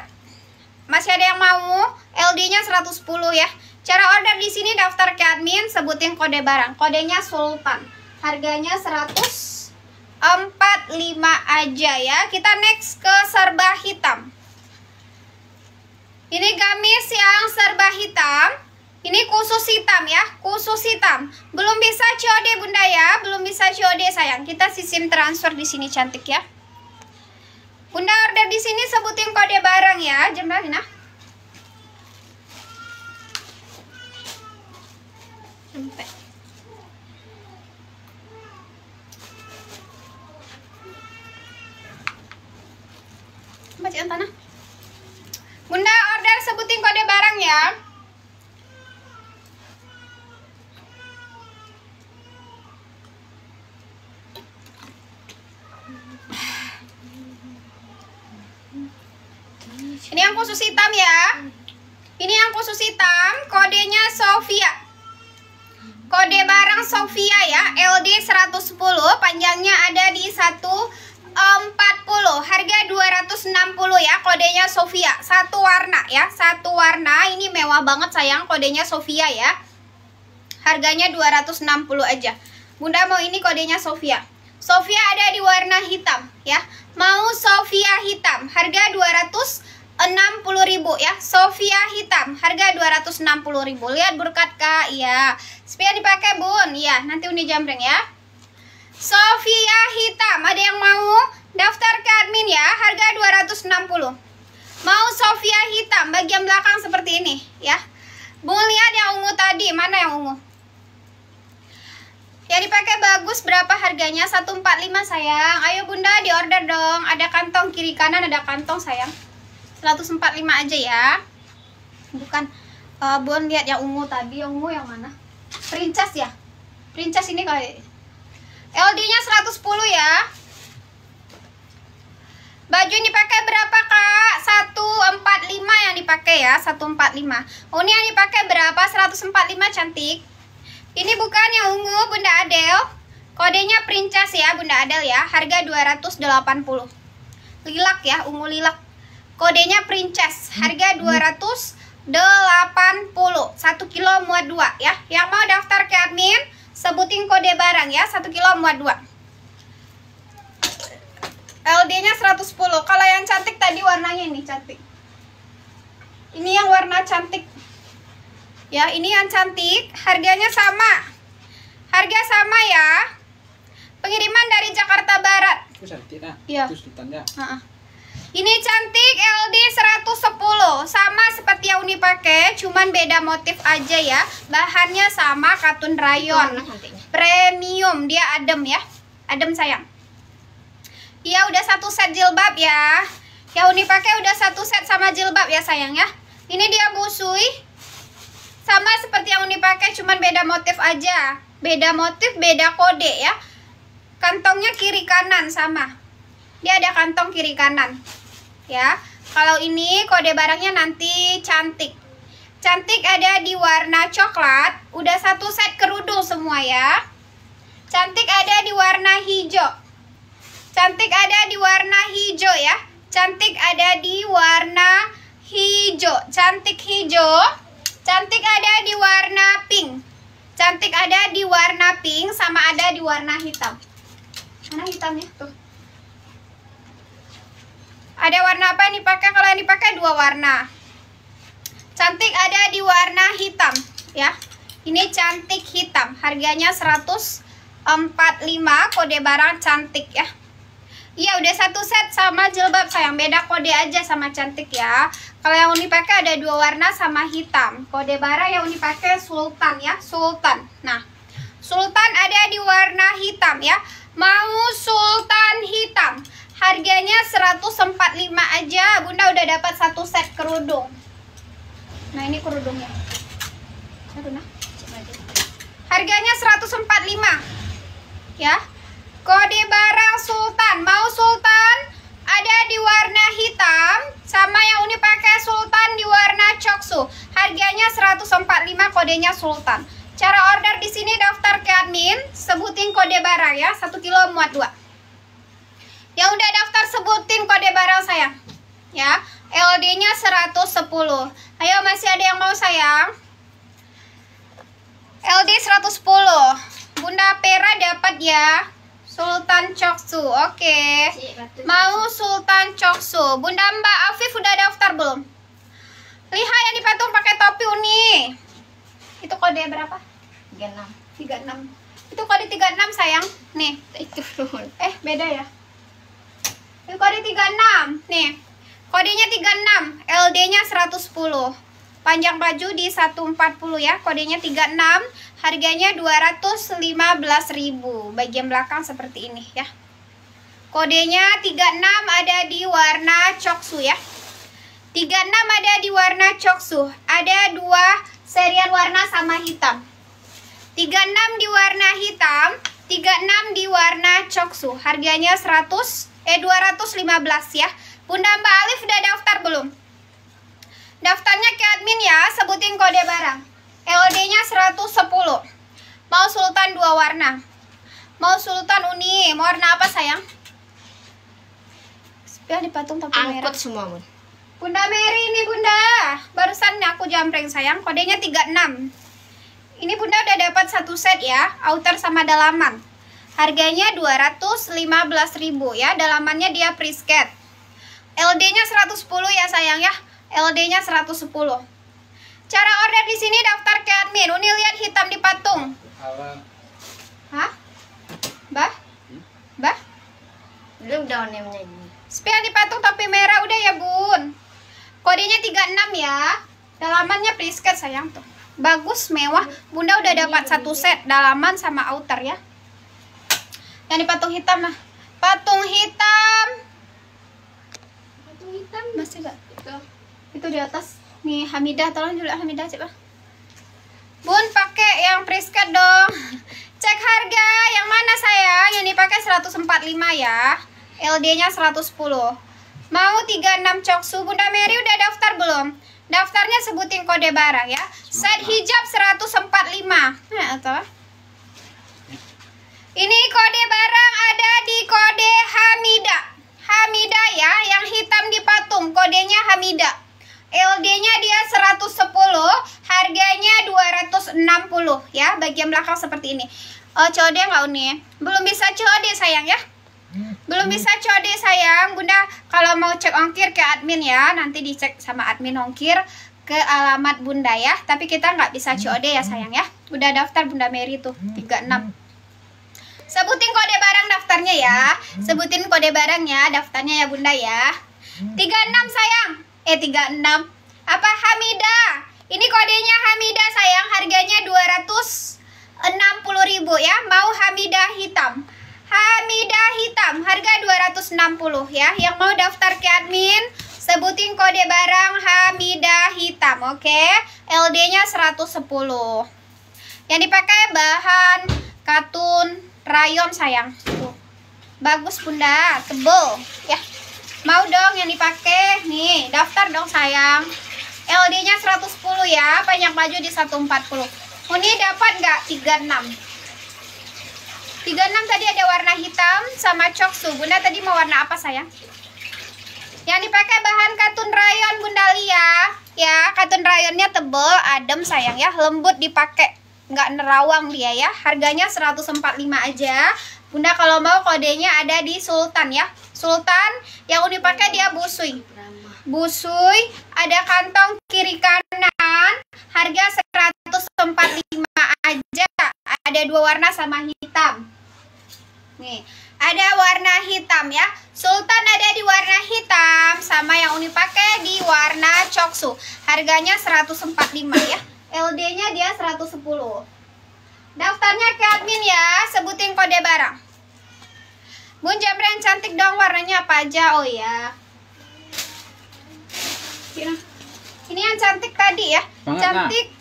Speaker 1: Masih ada yang mau? LD-nya 110 ya. Cara order di sini daftar ke admin, sebutin kode barang. Kodenya Sultan. Harganya 145 aja ya. Kita next ke serba hitam. Ini gamis yang serba hitam. Ini khusus hitam ya, khusus hitam. Belum bisa COD Bunda ya, belum bisa COD sayang. Kita sistem transfer di sini cantik ya. Bunda order di sini sebutin kode barang ya, jumlah nah. Baca yang tanah bunda order sebutin kode barang ya Ini yang khusus hitam ya. Ini yang khusus hitam, kodenya Sofia. Kode barang Sofia ya, LD 110, panjangnya ada di 140 eh, harga 260 ya kodenya Sofia satu warna ya satu warna ini mewah banget sayang kodenya Sofia ya harganya 260 aja Bunda mau ini kodenya Sofia Sofia ada di warna hitam ya mau Sofia hitam harga 260 60.000 ya. Sofia hitam harga 260.000. Lihat berkat Kak. Iya. Sepia dipakai, Bun. Iya, nanti Uni jamreng ya. Sofia hitam, ada yang mau? Daftar ke admin ya. Harga 260. Mau Sofia hitam bagian belakang seperti ini ya. Bun lihat yang ungu tadi, mana yang ungu? Yang dipakai bagus berapa harganya? 145 sayang. Ayo Bunda di order dong. Ada kantong kiri kanan, ada kantong sayang. 145 aja ya bukan uh, Bon lihat yang ungu tadi yang ungu yang mana princess ya princess ini kali LD nya 110 ya baju ini pakai berapa kak 145 yang dipakai ya 145 oh ini yang dipakai berapa 145 cantik ini bukan yang ungu Bunda Adele. kodenya princess ya Bunda Adele ya harga 280 lilak ya ungu lilak Kodenya Princess. Harga 280. 1 kilo muat 2 ya. Yang mau daftar ke admin sebutin kode barang ya. 1 kilo muat 2. LD-nya 110. Kalau yang cantik tadi warnanya ini cantik. Ini yang warna cantik. Ya, ini yang cantik, harganya sama. Harga sama ya. Pengiriman dari Jakarta Barat. Itu cantik nah. ya. Terus ditanya. Uh -uh. Ini cantik LD 110 Sama seperti yang Uni pakai Cuman beda motif aja ya Bahannya sama katun rayon Premium Dia adem ya Adem sayang Iya udah satu set jilbab ya Ya Uni pakai udah satu set sama jilbab ya sayang ya Ini dia busui Sama seperti yang Uni pakai Cuman beda motif aja Beda motif beda kode ya Kantongnya kiri kanan sama dia ada kantong kiri kanan ya. Kalau ini kode barangnya nanti cantik. Cantik ada di warna coklat, udah satu set kerudung semua ya. Cantik ada di warna hijau. Cantik ada di warna hijau ya. Cantik ada di warna hijau. Cantik hijau. Cantik ada di warna pink. Cantik ada di warna pink sama ada di warna hitam. Mana hitamnya? Tuh. Ada warna apa yang dipakai? Kalau yang dipakai dua warna. Cantik ada di warna hitam, ya. Ini cantik hitam. Harganya 145 kode barang cantik ya. Iya udah satu set sama jilbab sayang beda kode aja sama cantik ya Kalau yang Uni pakai ada dua warna sama hitam Kode barang yang Uni pakai Sultan ya Sultan Nah Sultan ada di warna hitam ya Mau Sultan hitam Harganya 145 aja. Bunda udah dapat satu set kerudung. Nah, ini kerudungnya. Harganya 145. Ya. Kode barang Sultan. Mau Sultan ada di warna hitam sama yang Uni pakai Sultan di warna coksu. Harganya 145, kodenya Sultan. Cara order di sini daftar ke admin, sebutin kode barang ya. 1 kilo muat dua. Yang udah daftar sebutin kode barang saya, Ya, LD-nya 110. Ayo masih ada yang mau sayang? LD 110. Bunda Pera dapat ya. Sultan Coksu, oke. Iya, okay. Mau Sultan Coksu. Bunda Mbak Afif udah daftar belum? Lihat yang dipatung pakai topi uni. Itu kode berapa? 36. 36. Itu kode 36 sayang. Nih, itu Eh, beda ya? Kode 36 nih. Kodenya 36, LD-nya 110. Panjang baju di 140 ya. Kodenya 36, harganya 215.000. Bagian belakang seperti ini ya. Kodenya 36 ada di warna coksu ya. 36 ada di warna coksu. Ada dua serian warna sama hitam. 36 di warna hitam, 36 di warna coksu. Harganya 100 eh 215 ya. Bunda Mbak Alif udah daftar belum? Daftarnya ke admin ya, sebutin kode barang. LD-nya 110. Mau sultan dua warna. Mau sultan uni, mau warna apa sayang? Spial dipatung tapi Angkut merah. semua, Bun. Bunda Mary ini Bunda. Barusan aku jampreng sayang, kodenya 36. Ini Bunda udah dapat satu set ya, outer sama dalaman. Harganya 215.000 ya. Dalamannya dia prisket. LD-nya 110 ya sayang ya. LD-nya 110. Cara order di sini daftar ke admin. Uni lihat hitam di patung. Hah? Bah? Hmm? Bah? Belum name nya ini. Spion di patung tapi merah udah ya, Bun. Kodenya 36 ya. Dalamannya prisket sayang tuh. Bagus, mewah. Bunda udah dapat satu set dalaman sama outer ya. Yang di patung hitam lah, Patung hitam. Patung hitam masih enggak? Itu. Itu di atas. Nih Hamidah, tolong juga Hamidah coba. Bun, pakai yang Priska dong. [laughs] Cek harga yang mana sayang? Yang dipakai 145 ya. LD-nya 110. Mau 36 coksu. Bunda Mary udah daftar belum? Daftarnya sebutin kode barang ya. Set hijab 145. Nah, atau ini kode barang ada di kode Hamida. Hamida ya, yang hitam di patung. Kodenya Hamida. LD-nya dia 110, harganya 260 ya, bagian belakang seperti ini. Oh, eh, COD nggak Uni? Belum bisa COD sayang ya. Belum bisa COD sayang. Bunda kalau mau cek ongkir ke admin ya, nanti dicek sama admin ongkir ke alamat Bunda ya. Tapi kita nggak bisa COD ya sayang ya. Udah daftar Bunda Mary tuh 36. Sebutin kode barang daftarnya ya. Hmm. Sebutin kode barangnya, daftarnya ya Bunda ya. 36 hmm. sayang. Eh 36. Apa Hamida? Ini kodenya Hamida sayang, harganya 260.000 ya. Mau Hamida hitam. Hamida hitam, harga 260 ya. Yang mau daftar ke admin, sebutin kode barang Hamida hitam, oke? Okay? LD-nya 110. Yang dipakai bahan katun rayon sayang tuh bagus bunda tebel ya mau dong yang dipakai nih daftar dong sayang LD nya 110 ya panjang maju di 140 Ini dapat nggak 36 36 tadi ada warna hitam sama coksu. Bunda tadi mau warna apa sayang? Yang dipakai bahan katun rayon Bunda Lia. Ya, katun rayonnya tebel, adem sayang ya, lembut dipakai nggak nerawang dia ya. Harganya 145 aja. Bunda kalau mau kodenya ada di Sultan ya. Sultan yang udah pakai dia busui. Busui ada kantong kiri kanan. Harga 145 aja. Ada dua warna sama hitam. Nih, ada warna hitam ya. Sultan ada di warna hitam sama yang Uni pakai di warna coksu. Harganya 145 ya. LD-nya dia 110. Daftarnya ke admin ya, sebutin kode barang. Bun jamren cantik dong warnanya apa aja? Oh ya. Ini yang cantik tadi ya. Nah. cantik.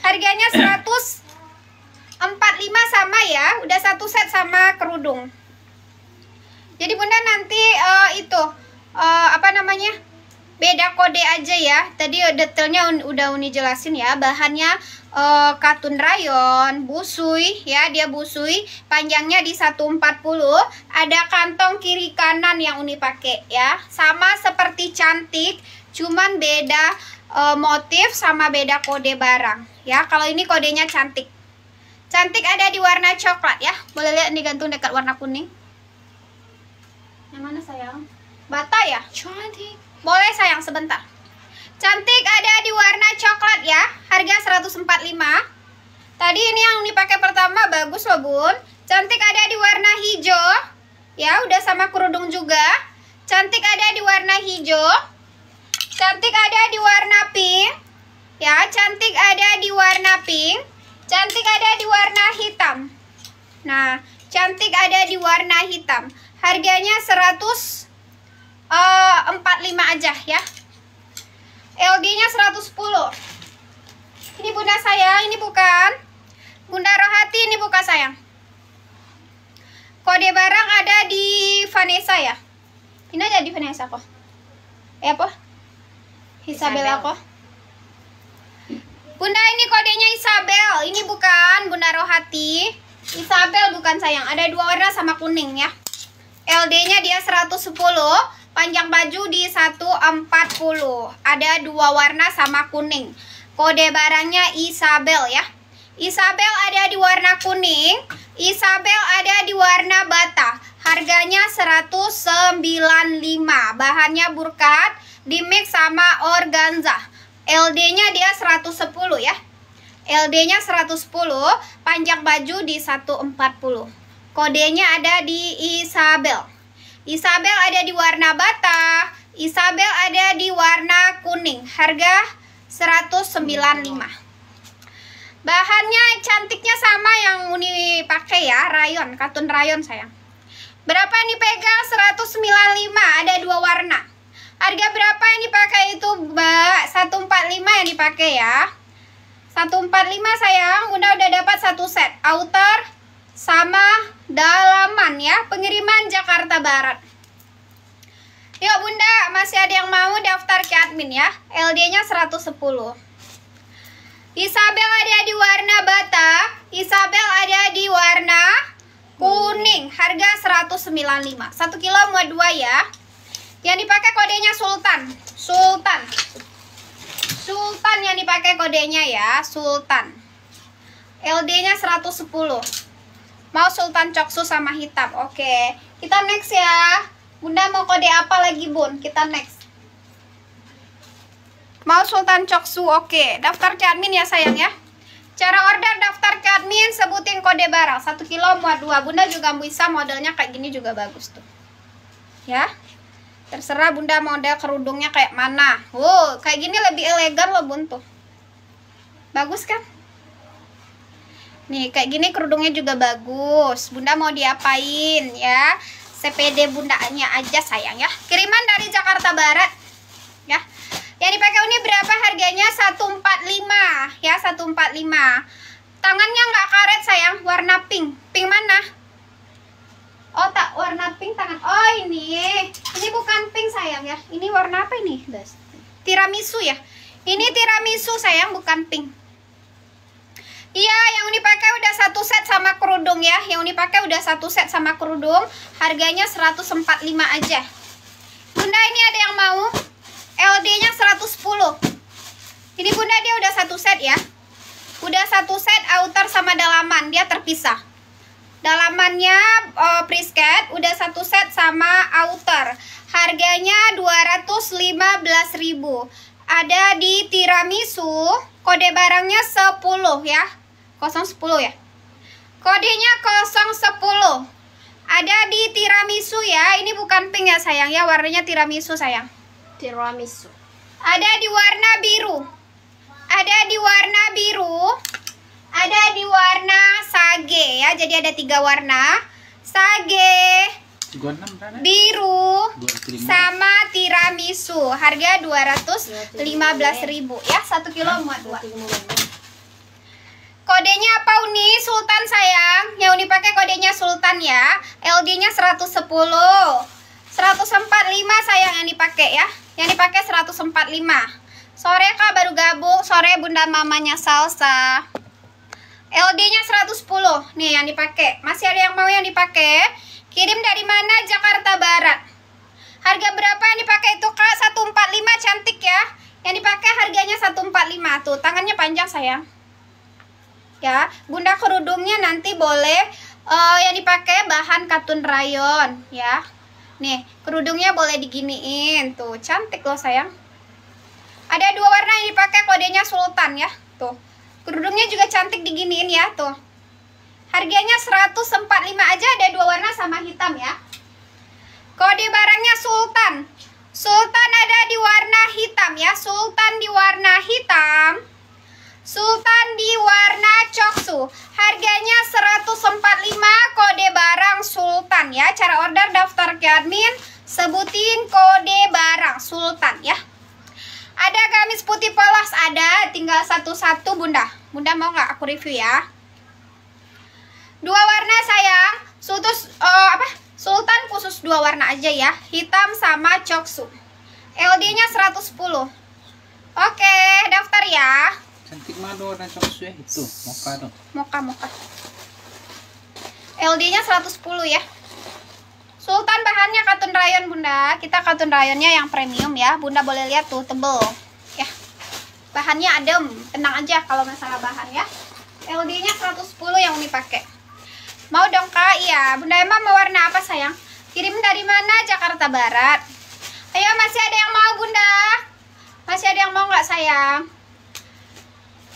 Speaker 1: Harganya 100 45 sama ya. Udah satu set sama kerudung. Jadi Bunda nanti uh, itu uh, apa namanya? beda kode aja ya tadi detailnya un udah uni jelasin ya bahannya uh, katun rayon busui ya dia busui panjangnya di 140 ada kantong kiri kanan yang uni pakai ya sama seperti cantik cuman beda uh, motif sama beda kode barang ya kalau ini kodenya cantik cantik ada di warna coklat ya boleh lihat nih gantung dekat warna kuning yang mana sayang bata ya cantik boleh sayang sebentar. Cantik ada di warna coklat ya. Harga 145. Tadi ini yang dipakai pertama bagus loh, Bun. Cantik ada di warna hijau. Ya, udah sama kerudung juga. Cantik ada di warna hijau. Cantik ada di warna pink. Ya, cantik ada di warna pink. Cantik ada di warna hitam. Nah, cantik ada di warna hitam. Harganya 100 Eh, empat uh, 45 aja ya LD nya 110 ini bunda saya ini bukan bunda rohati ini bukan sayang kode barang ada di Vanessa ya ini aja di Vanessa kok eh apa Isabella kok Bunda ini kodenya Isabel ini bukan Bunda Rohati Isabel bukan sayang ada dua warna sama kuning ya LD nya dia 110 Panjang baju di 140. Ada dua warna sama kuning. Kode barangnya Isabel ya. Isabel ada di warna kuning, Isabel ada di warna bata. Harganya 195. Bahannya burkat, dimix sama organza. LD-nya dia 110 ya. LD-nya 110, panjang baju di 140. Kodenya ada di Isabel. Isabel ada di warna bata. Isabel ada di warna kuning. Harga 195. Bahannya cantiknya sama yang Uni pakai ya, rayon, katun rayon sayang. Berapa yang dipegang? 195, ada dua warna. Harga berapa yang dipakai itu, Mbak? 145 yang dipakai ya. 145 sayang, Bunda udah dapat satu set outer sama dalaman ya, pengiriman Jakarta Barat. Yuk bunda, masih ada yang mau daftar ke admin ya. LD-nya 110. Isabel ada di warna bata, Isabel ada di warna
Speaker 2: kuning.
Speaker 1: Harga 195. 1 kilo muat 2 ya. Yang dipakai kodenya Sultan. Sultan. Sultan yang dipakai kodenya ya, Sultan. LD-nya 110. Mau Sultan Coksu sama hitam. Oke. Okay. Kita next ya. Bunda mau kode apa lagi, Bun? Kita next. Mau Sultan Coksu. Oke. Okay. Daftar ke admin ya, sayang ya. Cara order daftar ke admin, sebutin kode barang. 1 kilo muat dua. Bunda juga bisa modelnya kayak gini juga bagus tuh. Ya. Terserah Bunda model kerudungnya kayak mana. Wow, kayak gini lebih elegan loh, Bun tuh. Bagus kan? Nih, kayak gini kerudungnya juga bagus. Bunda mau diapain ya? CPD bundanya aja sayang ya. Kiriman dari Jakarta Barat. Ya. Yang dipakai ini berapa harganya? 145 ya, 145. Tangannya nggak karet sayang, warna pink. Pink mana? Oh, tak warna pink tangan. Oh, ini. Ini bukan pink sayang ya. Ini warna apa ini, Tiramisu ya. Ini tiramisu sayang, bukan pink. Iya, yang Uni pakai udah satu set sama kerudung ya. Yang Uni pakai udah satu set sama kerudung. Harganya 145 aja. Bunda ini ada yang mau? LD-nya 110. Ini Bunda dia udah satu set ya. Udah satu set outer sama dalaman, dia terpisah. Dalamannya uh, eh, prisket, udah satu set sama outer. Harganya 215.000. Ada di tiramisu, kode barangnya 10 ya. 010 ya. Kodenya 010. Ada di tiramisu ya. Ini bukan pink ya sayang ya, warnanya tiramisu sayang. Tiramisu. Ada di warna biru. Ada di warna biru. Ada di warna sage ya. Jadi ada tiga warna. Sage, biru, sama tiramisu. Harga 215.000 ya. 1 kilo muat dua. Kodenya apa Uni? Sultan sayang. Yang Uni pakai kodenya Sultan ya. LD-nya 110. 145 sayang yang dipakai ya. Yang dipakai 145. Sore Kak baru gabung. Sore Bunda mamanya Salsa. LD-nya 110. Nih yang dipakai. Masih ada yang mau yang dipakai? Kirim dari mana? Jakarta Barat. Harga berapa yang dipakai itu Kak? 145 cantik ya. Yang dipakai harganya 145 tuh. Tangannya panjang sayang ya bunda kerudungnya nanti boleh uh, yang dipakai bahan katun rayon ya nih kerudungnya boleh diginiin tuh cantik loh sayang ada dua warna yang dipakai kodenya sultan ya tuh kerudungnya juga cantik diginiin ya tuh harganya 145 aja ada dua warna sama hitam ya kode barangnya sultan sultan ada di warna hitam ya sultan di warna hitam Sultan di warna coksu. Harganya 145 kode barang Sultan ya. Cara order daftar ke admin, sebutin kode barang Sultan ya. Ada gamis putih polos ada, tinggal satu-satu Bunda. Bunda mau nggak aku review ya? Dua warna sayang. Sutus uh, eh, apa? Sultan khusus dua warna aja ya. Hitam sama coksu. LD-nya 110. Oke, daftar ya. Cantik mado dan coksunya itu moka dong. Moka moka. LD-nya 110 ya. Sultan bahannya katun rayon bunda. Kita katun rayonnya yang premium ya. Bunda boleh lihat tuh tebel. Ya. Bahannya adem. Tenang aja kalau masalah bahan ya. LD-nya 110 yang Uni pakai. Mau dong kak? Iya. Bunda emang mau warna apa sayang? Kirim dari mana? Jakarta Barat. Ayo masih ada yang mau bunda? Masih ada yang mau nggak sayang?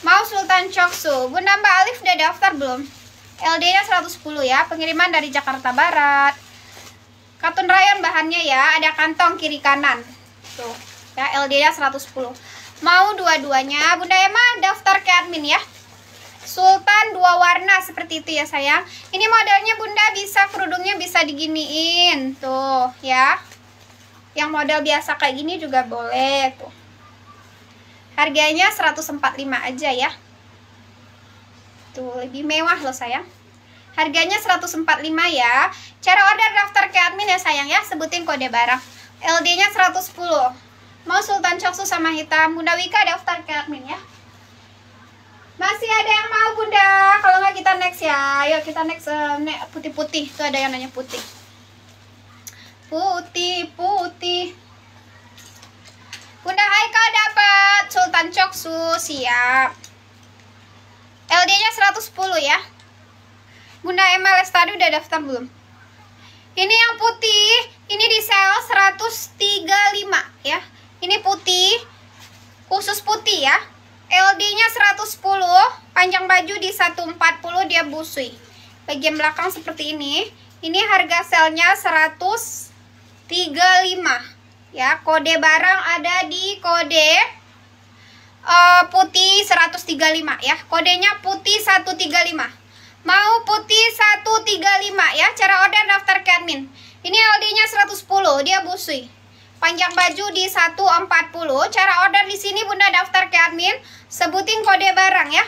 Speaker 1: Mau Sultan Choksu. Bunda Mbak Alif udah daftar belum? LD-nya 110 ya, pengiriman dari Jakarta Barat. Katun rayon bahannya ya, ada kantong kiri kanan. Tuh, ya LD-nya 110. Mau dua-duanya, Bunda Emma daftar ke admin ya. Sultan dua warna seperti itu ya sayang. Ini modelnya Bunda bisa kerudungnya bisa diginiin. Tuh, ya. Yang model biasa kayak gini juga boleh tuh. Harganya 145 aja ya. Tuh, lebih mewah loh sayang. Harganya 145 ya. Cara order daftar ke admin ya sayang ya, sebutin kode barang. LD-nya 110. Mau Sultan Coksu sama hitam, Bunda Wika daftar ke admin ya. Masih ada yang mau Bunda? Kalau nggak kita next ya. Yuk kita next eh, putih-putih. Tuh ada yang nanya putih. Putih, putih. Bunda Haikal dapat Sultan Coksu siap. LD-nya 110 ya. Bunda MLS tadi udah daftar belum? Ini yang putih, ini di sel 135 ya. Ini putih, khusus putih ya. LD-nya 110, panjang baju di 140 dia busui. Bagian belakang seperti ini. Ini harga selnya 135 ya kode barang ada di kode uh, putih 135 ya kodenya putih 135 mau putih 135 ya cara order daftar admin ini LD nya 110 dia busui panjang baju di 140 cara order di sini bunda daftar ke admin sebutin kode barang ya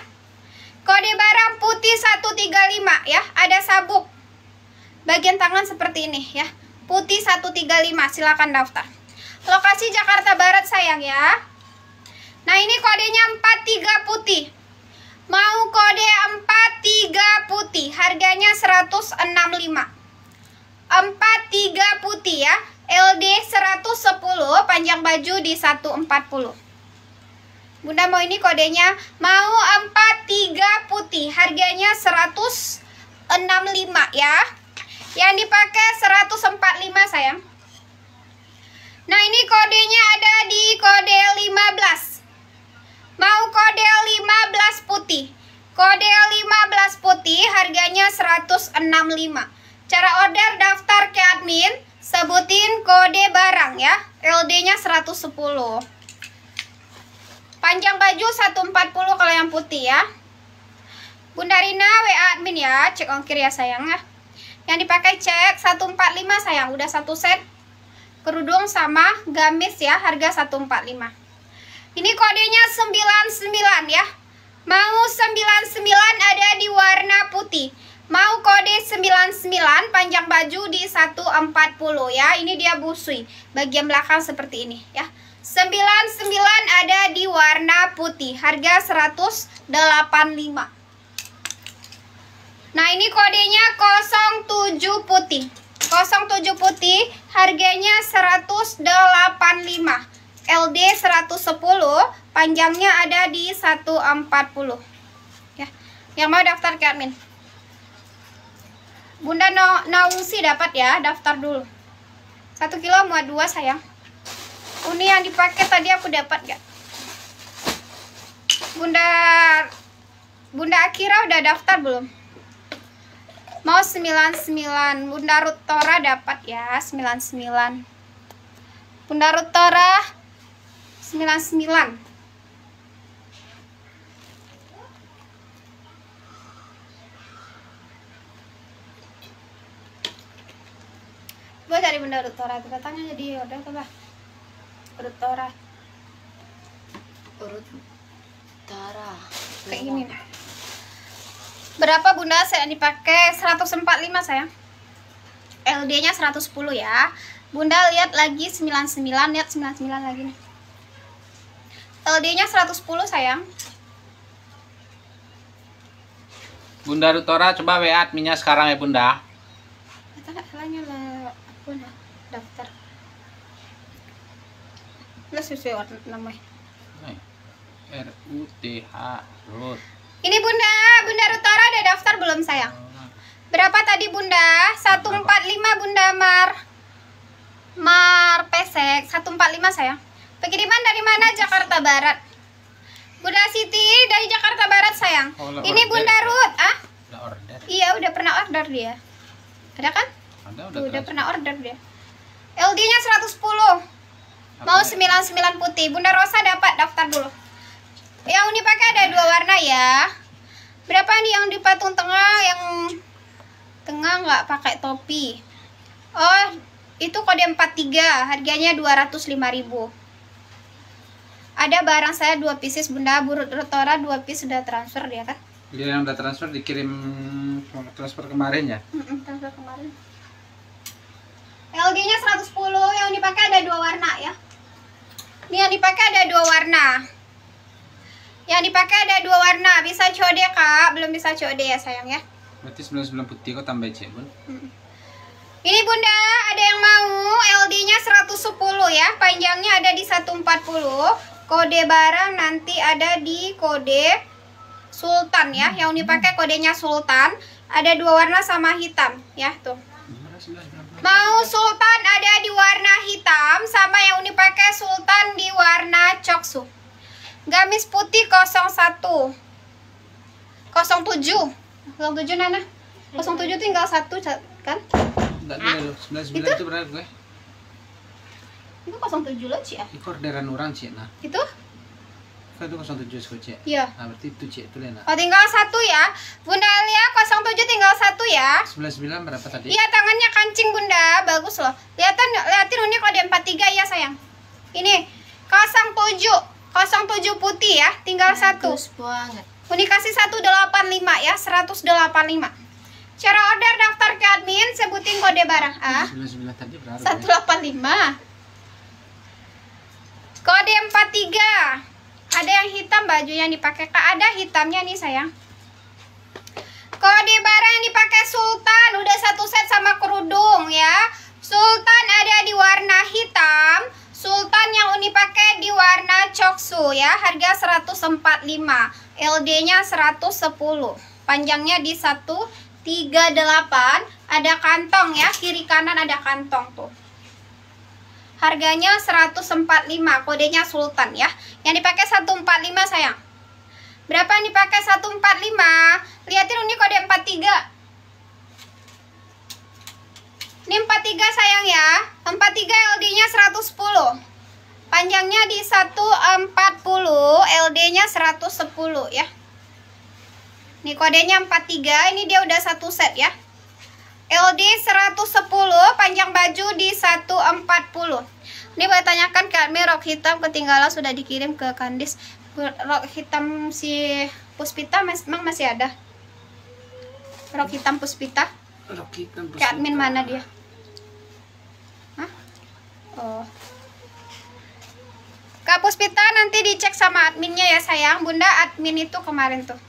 Speaker 1: kode barang putih 135 ya ada sabuk bagian tangan seperti ini ya putih 135 silakan daftar Lokasi Jakarta Barat sayang ya. Nah, ini kodenya 43 putih. Mau kode 43 putih, harganya 165. 43 putih ya. LD 110, panjang baju di 140. Bunda mau ini kodenya mau 43 putih, harganya 165 ya. Yang dipakai 145 sayang. Nah ini kodenya ada di kode 15 Mau kode 15 putih Kode 15 putih harganya 165 Cara order daftar ke admin Sebutin kode barang ya LD-nya 110 Panjang baju 140 kalau yang putih ya Bunda Rina WA admin ya Cek ongkir ya sayang ya Yang dipakai cek 145 sayang Udah satu set kerudung sama gamis ya harga 145 ini kodenya 99 ya mau 99 ada di warna putih mau kode 99 panjang baju di 140 ya ini dia busui bagian belakang seperti ini ya 99 ada di warna putih harga 185 nah ini kodenya 07 putih 07 putih harganya 185 LD 110 panjangnya ada di 140 ya yang mau daftar ke admin Bunda no, Nausi dapat ya daftar dulu Satu kilo muat dua sayang Uni yang dipakai tadi aku dapat gak Bunda Bunda Akira udah daftar belum? mau 99 Bunda Rutora dapat ya 99 Bunda Rutora 99 Gue cari Bunda Rutora kita tanya jadi udah coba Rutora Rutora kayak gini nah Berapa bunda saya dipakai? 145 saya LD-nya 110 ya. Bunda lihat lagi 99, lihat 99 lagi nih. LD-nya 110 sayang. Bunda Rutora coba WA adminnya sekarang ya bunda. Kita salahnya lah aku nah, daftar. Lah sesuai nama. Eh, RUTH Road. Ini Bunda, Bunda Rutara ada daftar belum sayang? Berapa tadi Bunda? 145 Bunda Mar Mar Pesek 145 sayang Pengiriman dari mana? Jakarta Barat Bunda Siti dari Jakarta Barat sayang oh, Ini Bunda Rut ah? Iya udah pernah order dia Ada kan? Ada, udah, udah pernah order dia LD nya 110 Apa Mau 99 ya? putih Bunda Rosa dapat daftar dulu yang dipakai ada dua warna ya. Berapa nih yang di patung tengah? Yang tengah nggak pakai topi. Oh, itu kode 43, harganya 205.000. Ada barang saya dua pieces Bunda Burut Rotora dua pieces sudah transfer dia kan? Dia yang udah transfer dikirim transfer kemarin ya? transfer kemarin. LG-nya 110, yang dipakai ada dua warna ya. Ini yang dipakai ada dua warna. Yang dipakai ada dua warna, bisa COD kak, belum bisa COD ya sayang ya. Berarti sebelum sebelum putih kok tambah cebol. Hmm. Ini bunda, ada yang mau LD-nya 110 ya, panjangnya ada di 140. Kode barang nanti ada di kode Sultan ya, mm-hmm. yang dipakai kodenya Sultan. Ada dua warna sama hitam ya, tuh. Mau Sultan ada di warna hitam sama yang dipakai Sultan di warna coksu gamis putih 01 07 07 Nana 07 tinggal 1 kan enggak ah? dulu itu, itu benar gue itu 07 lo Cik. ya itu orderan orang Cik, nah itu kan itu 07 sih Cik. iya nah berarti itu Cik, itu Lena oh tinggal 1 ya Bunda Elia 07 tinggal 1 ya 99 berapa tadi iya tangannya kancing Bunda bagus loh lihatin lihatin unik kalau di 43 ya sayang ini 07 07 putih ya, tinggal satu. banget. Unikasi 185 ya, 185. Cara order daftar ke admin, sebutin kode barang A. 185. Ya? Kode 43 Ada yang hitam baju yang dipakai Kak ada hitamnya nih sayang Kode barang yang dipakai Sultan Udah satu set sama kerudung ya Sultan ada di warna hitam Sultan yang Uni pakai di warna coksu ya, harga 145, LD-nya 110, panjangnya di 138, ada kantong ya, kiri kanan ada kantong tuh. Harganya 145, kodenya Sultan ya. Yang dipakai 145 sayang. Berapa yang dipakai 145? Lihatin Uni kode 43. Ini 43 sayang ya. 43 LD-nya 110. Panjangnya di 140, LD-nya 110 ya. Ini kodenya 43, ini dia udah satu set ya. LD 110, panjang baju di 140. Ini boleh tanyakan ke admin rok hitam ketinggalan sudah dikirim ke Kandis. Rok hitam si Puspita memang masih ada. Rok hitam Puspita. Kan Kak admin mana dia? Hah? Oh. Kak Puspita nanti dicek sama adminnya ya sayang. Bunda admin itu kemarin tuh.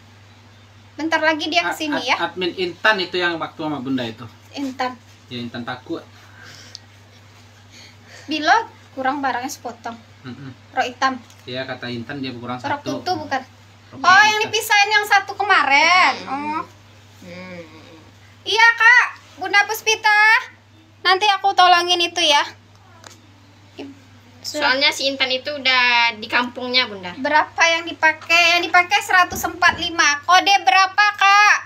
Speaker 1: Bentar lagi dia kesini ya. Admin Intan itu yang waktu sama Bunda itu. Intan. Ya Intan takut. Bilo kurang barangnya sepotong. Mm -mm. Rok hitam. Iya kata Intan dia kurang Rok satu. Rok tutu bukan. Rok oh yang dipisahin yang satu kemarin. Mm. Iya kak, Bunda Puspita. Nanti aku tolongin itu ya. Soalnya si Intan itu udah di kampungnya Bunda. Berapa yang dipakai? Yang dipakai 145. Kode berapa kak?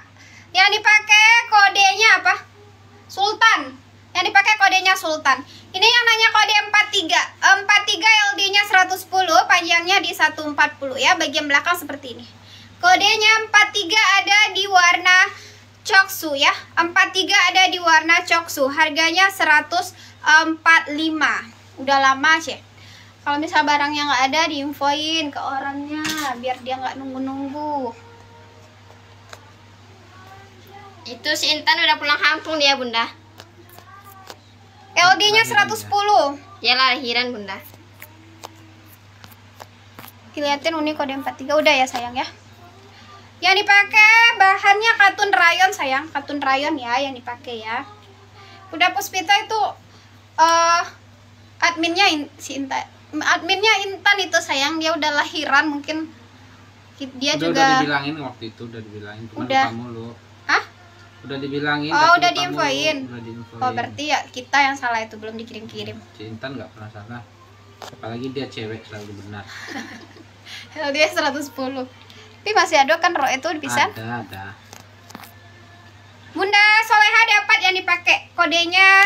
Speaker 1: Yang dipakai kodenya apa? Sultan. Yang dipakai kodenya Sultan. Ini yang nanya kode 43. 43 LD-nya 110, panjangnya di 140 ya, bagian belakang seperti ini. Kodenya 43 ada di warna coksu ya. 43 ada di warna coksu. Harganya 145. Udah lama sih. Kalau misal barangnya nggak ada diinfoin ke orangnya biar dia nggak nunggu-nunggu. Itu si Intan udah pulang kampung dia, Bunda. LD-nya 110. Ya lahiran, Bunda. Dilihatin unik kode 43 udah ya sayang ya yang dipakai bahannya katun rayon sayang katun rayon ya yang dipakai ya udah puspita itu uh, adminnya in, si Intan adminnya Intan itu sayang dia udah lahiran mungkin dia udah, juga udah dibilangin waktu itu udah dibilangin cuma udah. kamu lo Hah? udah dibilangin oh udah diinfoin oh berarti ya kita yang salah itu belum dikirim-kirim si Intan nggak pernah salah apalagi dia cewek selalu benar [laughs] dia 110 tapi masih ada kan roh itu bisa ada ada Bunda Soleha dapat yang dipakai kodenya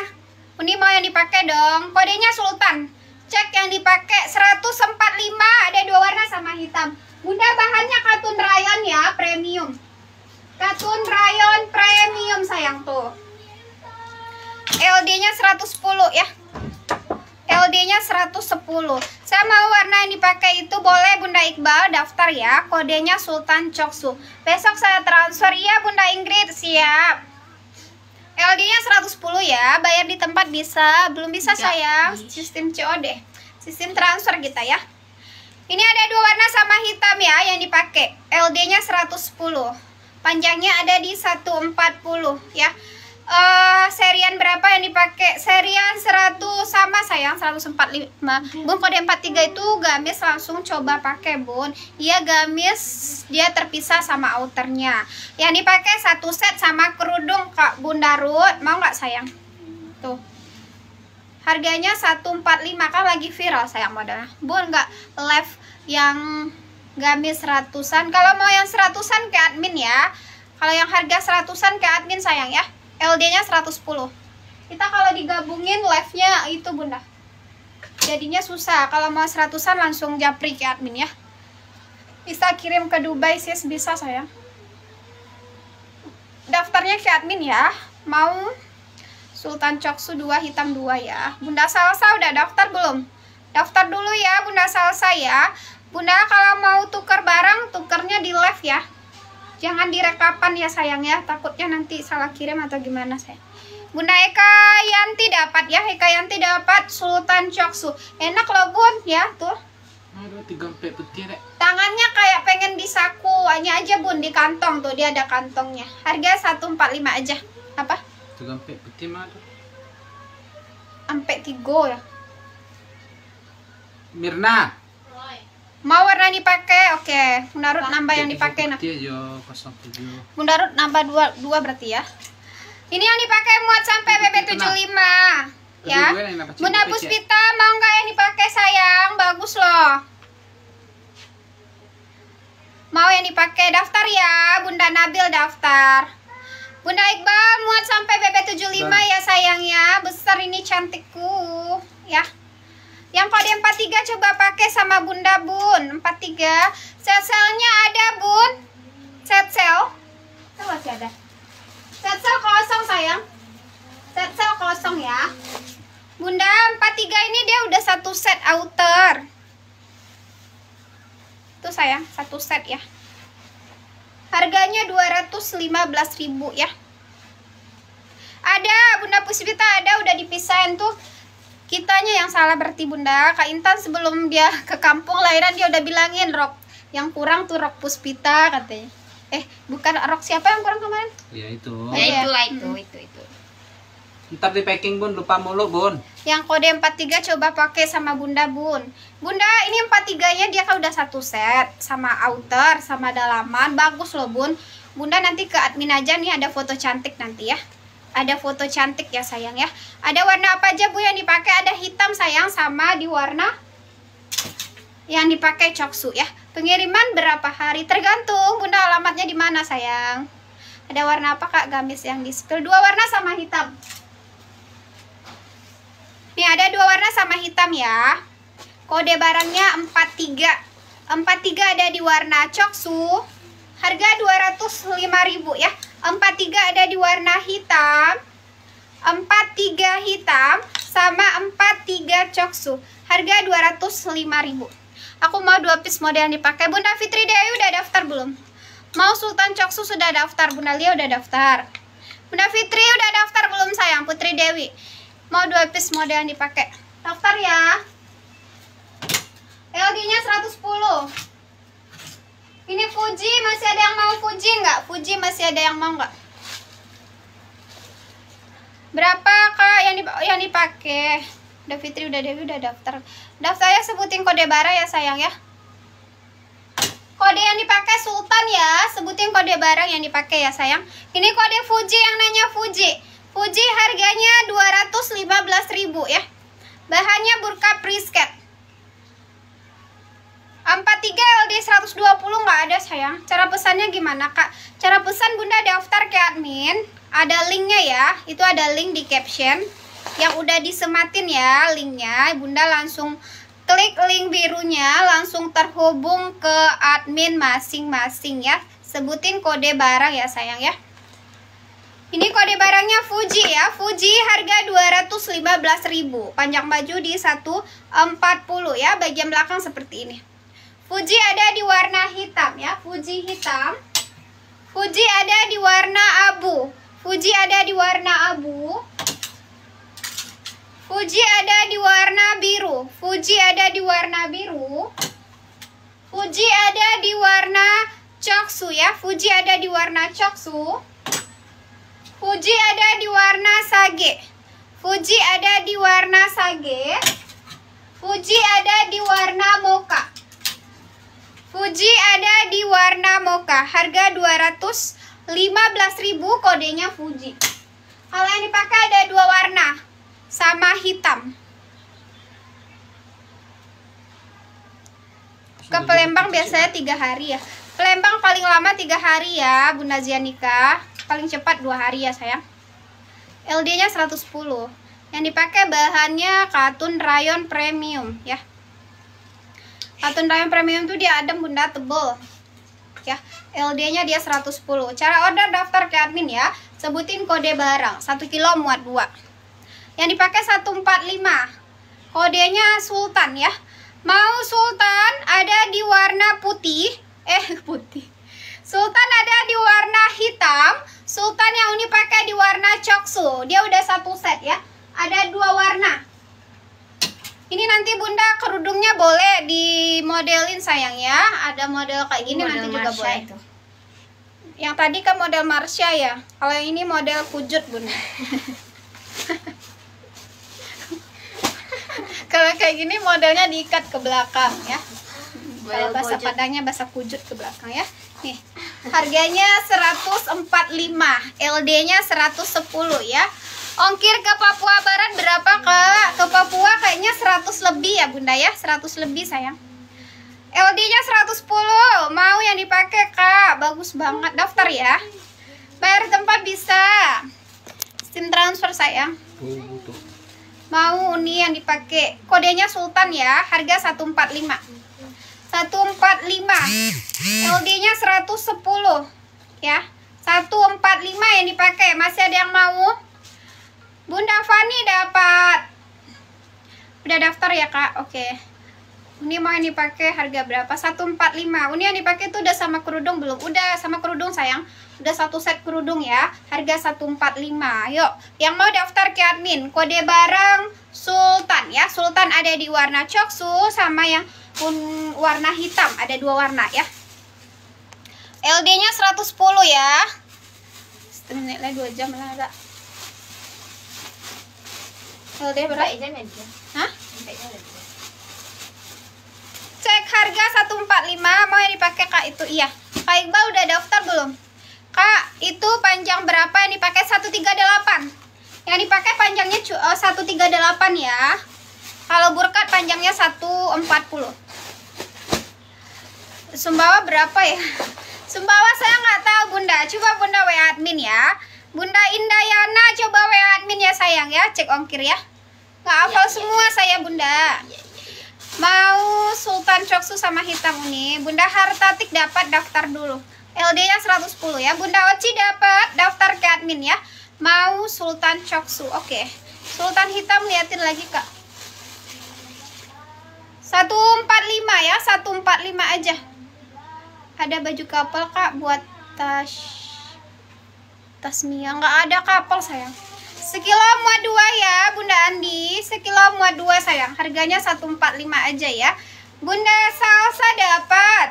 Speaker 1: ini mau yang dipakai dong kodenya Sultan cek yang dipakai 145 ada dua warna sama hitam Bunda bahannya katun rayon ya premium katun rayon premium sayang tuh LD nya 110 ya kodenya 110 saya mau warna yang dipakai itu boleh Bunda Iqbal daftar ya kodenya Sultan Coksu besok saya transfer ya Bunda Ingrid siap LD-nya 110 ya bayar di tempat bisa belum bisa sayang sistem COD sistem transfer kita ya ini ada dua warna sama hitam ya yang dipakai LD-nya 110 panjangnya ada di 140 ya uh, serian berapa yang dipakai? Serian 100 sama sayang 145. Bun kode 43 itu gamis langsung coba pakai, Bun. Iya gamis dia terpisah sama outernya. Yang dipakai satu set sama kerudung Kak Bunda Ruth. Mau nggak sayang? Tuh. Harganya 145 kan lagi viral sayang model Bun nggak left yang gamis ratusan. Kalau mau yang seratusan ke admin ya. Kalau yang harga seratusan ke admin sayang ya. LD-nya 110. Kita kalau digabungin live-nya itu Bunda. Jadinya susah. Kalau mau seratusan langsung japri ke admin ya. Bisa kirim ke Dubai sis, bisa sayang. Daftarnya ke admin ya. Mau Sultan Coksu 2 hitam 2 ya. Bunda Salsa udah daftar belum? Daftar dulu ya Bunda Salsa ya. Bunda kalau mau tuker barang tukernya di live ya. Jangan direkapan ya sayang ya, takutnya nanti salah kirim atau gimana saya. Bunda Eka Yanti dapat ya, Eka Yanti dapat Sultan Choksu. Enak loh Bun ya tuh. tiga Tangannya kayak pengen disaku, hanya aja Bun di kantong tuh, dia ada kantongnya. Harga 145 aja. Apa? Tiga peti mah tuh. Sampai tiga ya. Mirna. Mau warna ini pakai Oke, okay. Bunda Rut nambah yang dipakai nah. Bunda Rut nambah dua, dua berarti ya. Ini yang dipakai muat sampai bb lima, ya. Bunda Puspita mau nggak yang dipakai sayang? Bagus loh. Mau yang dipakai daftar ya, Bunda Nabil daftar. Bunda Iqbal muat sampai BB75 lima ya sayang ya. Besar ini cantikku ya. Yang kode 43 coba pakai sama Bunda Bun. 43. Set-selnya ada, Bun. Set-sel. masih ada. Set-sel kosong, sayang. Set-sel kosong ya. Bunda 43 ini dia udah satu set outer. Itu sayang, satu set ya. Harganya 215.000 ya. Ada, Bunda Puspita ada udah dipisahin tuh kitanya yang salah berarti bunda Kak Intan sebelum dia ke kampung lahiran dia udah bilangin rok yang kurang tuh rok puspita katanya eh bukan rok siapa yang kurang kemarin ya itu oh, iya. ya, itulah itu hmm. itu itu ntar di packing bun lupa mulu bun yang kode 43 coba pakai sama bunda bun bunda ini 43 nya dia kan udah satu set sama outer sama dalaman bagus loh bun bunda nanti ke admin aja nih ada foto cantik nanti ya ada foto cantik ya sayang ya ada warna apa aja bu yang dipakai ada hitam sayang sama di warna yang dipakai coksu ya pengiriman berapa hari tergantung bunda alamatnya di mana sayang ada warna apa kak gamis yang di spill dua warna sama hitam Ini ada dua warna sama hitam ya kode barangnya 43 43 ada di warna coksu harga 205.000 ya 43 ada di warna hitam 43 hitam sama 43 coksu harga 205.000 aku mau dua piece model yang dipakai Bunda Fitri Dewi udah daftar belum? mau Sultan Coksu sudah daftar Bunda Lia udah daftar Bunda Fitri udah daftar belum sayang Putri Dewi mau dua piece model yang dipakai daftar ya LD nya 110 ini Fuji, masih ada yang mau Fuji nggak? Fuji masih ada yang mau nggak? Berapa kak yang dip yang dipakai? Udah Fitri, udah Dewi, udah daftar. Daftar ya sebutin kode bara ya sayang ya. Kode yang dipakai Sultan ya, sebutin kode barang yang dipakai ya sayang. Ini kode Fuji yang nanya Fuji. Fuji harganya 215.000 ya. Bahannya burka prisket. 43 LD 120 nggak ada sayang Cara pesannya gimana kak? Cara pesan bunda daftar ke admin Ada linknya ya Itu ada link di caption Yang udah disematin ya linknya Bunda langsung klik link birunya Langsung terhubung ke admin masing-masing ya Sebutin kode barang ya sayang ya ini kode barangnya Fuji ya. Fuji harga 215.000. Panjang baju di 140 ya. Bagian belakang seperti ini. Fuji ada di warna hitam ya, Fuji hitam. Fuji ada di warna abu. Fuji ada di warna abu. Fuji ada di warna biru. Fuji ada di warna biru. Fuji ada di warna coksu ya. Fuji ada di warna coksu. Fuji ada di warna sage. Fuji ada di warna sage. Fuji ada di warna moka. Fuji ada di warna mocha, harga 215.000, kodenya Fuji. Kalau yang dipakai ada dua warna, sama hitam. Ke Pelembang biasanya tiga hari ya. Pelembang paling lama tiga hari ya, Bunda Zianika. Paling cepat dua hari ya sayang. LD-nya 110. Yang dipakai bahannya katun rayon premium ya. Atunda Ramen premium tuh dia adem bunda tebel ya LD-nya dia 110 cara order daftar ke admin ya sebutin kode barang 1 kilo muat 2 yang dipakai 145 kodenya Sultan ya mau Sultan ada di warna putih eh [laughs] putih Sultan ada di warna hitam Sultan yang ini pakai di warna coksu dia udah satu set ya ada dua warna ini nanti Bunda kerudungnya boleh dimodelin sayang ya. Ada model kayak gini model nanti juga boleh. Yang tadi ke kan model Marsha ya. Kalau yang ini model kujut Bunda. [laughs] Kalau kayak gini modelnya diikat ke belakang ya. Kalau bahasa Padangnya bahasa kujut ke belakang ya. Nih. Harganya 145, LD-nya 110 ya. Ongkir ke Papua Barat berapa ke Ke Papua kayaknya 100 lebih ya bunda ya 100 lebih sayang LD nya 110 Mau yang dipakai kak Bagus banget daftar ya Bayar tempat bisa sim transfer sayang oh, Mau uni yang dipakai Kodenya Sultan ya Harga 145 145 LD nya 110 ya 145 yang dipakai masih ada yang mau Bunda Fani dapat. Udah daftar ya, Kak? Oke. Okay. Ini mau yang dipakai harga berapa? 145. Ini yang dipakai itu udah sama kerudung belum? Udah sama kerudung sayang. Udah satu set kerudung ya. Harga 145. Yuk, yang mau daftar ke admin kode barang Sultan ya. Sultan ada di warna coksu sama yang un warna hitam. Ada dua warna ya. LD-nya 110 ya. Setelah 2 jam lah, berapa? Ya, Hah? Ya, Cek harga 145 mau yang dipakai Kak itu iya. Kak Iqbal udah daftar belum? Kak, itu panjang berapa yang dipakai 138? Yang dipakai panjangnya 138 ya. Kalau burkat panjangnya 140. Sumbawa berapa ya? Sumbawa saya nggak tahu Bunda. Coba Bunda WA admin ya. Bunda Indayana coba WA admin ya sayang ya. Cek ongkir ya. Nggak hafal ya, semua ya, saya Bunda. Iya, iya, Mau Sultan Coksu sama Hitam ini Bunda Hartatik dapat daftar dulu. LD-nya 110 ya. Bunda Oci dapat daftar ke admin ya. Mau Sultan Coksu. Oke. Okay. Sultan Hitam liatin lagi, Kak. 145 ya, 145 aja. Ada baju kapal, Kak, buat tas tas Mia. Nggak ada kapal, sayang. Sekilo muat dua ya, Bunda Andi. Sekilo muat dua sayang. Harganya 145 aja ya. Bunda Salsa dapat.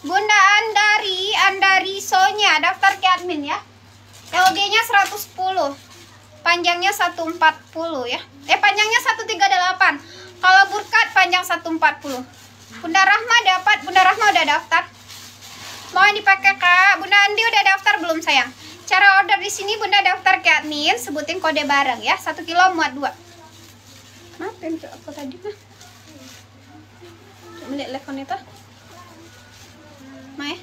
Speaker 1: Bunda Andari, Andari Sonya. Daftar ke admin ya. LD-nya 110. Panjangnya 140 ya. Eh, panjangnya 138. Kalau burkat panjang 140. Bunda Rahma dapat. Bunda Rahma udah daftar. Mau yang dipakai, Kak? Bunda Andi udah daftar belum, sayang? Cara order di sini Bunda daftar ke admin, sebutin kode barang ya. satu kilo muat dua. Maafin tuh aku tadi mah. Cuma lihat lekon itu. Mai.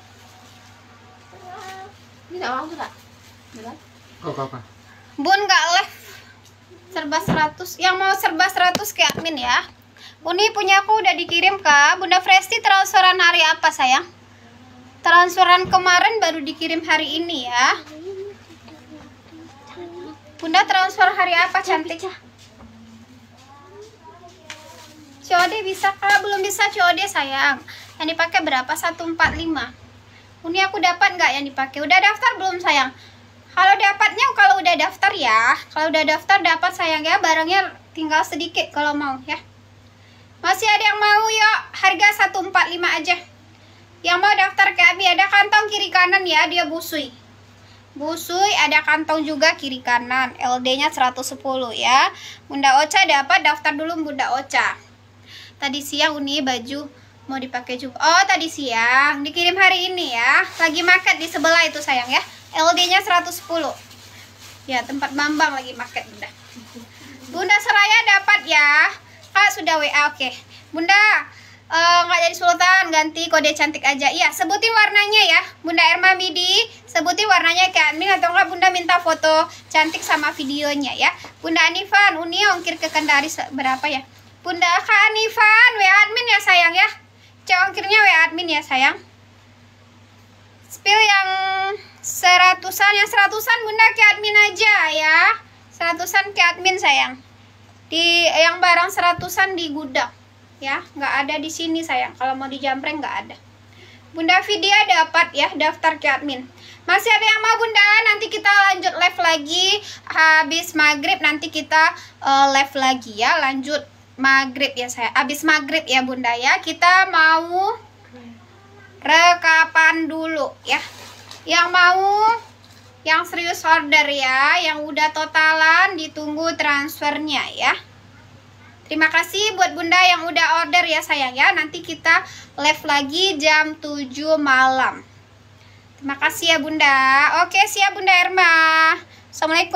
Speaker 1: Ini enggak mau enggak? Enggak. Kok apa? Bun enggak live. Serba 100. Yang mau serba 100 ke admin ya. Uni punya aku udah dikirim ke Bunda Fresti transferan hari apa sayang? transferan kemarin baru dikirim hari ini ya Bunda transfer hari apa cantik? COD bisa kak? Belum bisa COD sayang. Yang dipakai berapa? 145. Ini aku dapat nggak yang dipakai? Udah daftar belum sayang? Kalau dapatnya kalau udah daftar ya. Kalau udah daftar dapat sayang ya. Barangnya tinggal sedikit kalau mau ya. Masih ada yang mau yuk. Harga 145 aja. Yang mau daftar ke Abi ada kantong kiri kanan ya, dia busui. Busui ada kantong juga kiri kanan. LD-nya 110 ya. Bunda Ocha dapat daftar dulu Bunda Ocha. Tadi siang Uni baju mau dipakai juga. Oh, tadi siang dikirim hari ini ya. Lagi market di sebelah itu sayang ya. LD-nya 110. Ya, tempat Bambang lagi market Bunda. Bunda Seraya dapat ya. Kak sudah WA oke. Okay. Bunda Eh, nggak uh, jadi sultan ganti kode cantik aja iya sebutin warnanya ya bunda Erma Midi sebutin warnanya kayak admin atau enggak bunda minta foto cantik sama videonya ya bunda Anifan Uni ongkir ke Kendari berapa ya bunda Kak Anifan WA admin ya sayang ya cek ongkirnya WA admin ya sayang spill yang seratusan yang seratusan bunda ke admin aja ya seratusan ke admin sayang di yang barang seratusan di gudang ya nggak ada di sini sayang kalau mau dijamreng nggak ada Bunda Vidya dapat ya daftar ke admin masih ada yang mau Bunda nanti kita lanjut live lagi habis maghrib nanti kita uh, live lagi ya lanjut maghrib ya saya habis maghrib ya Bunda ya kita mau rekapan dulu ya yang mau yang serius order ya yang udah totalan ditunggu transfernya ya Terima kasih buat Bunda yang udah order ya sayang ya. Nanti kita live lagi jam 7 malam. Terima kasih ya Bunda. Oke siap Bunda Erma. Assalamualaikum.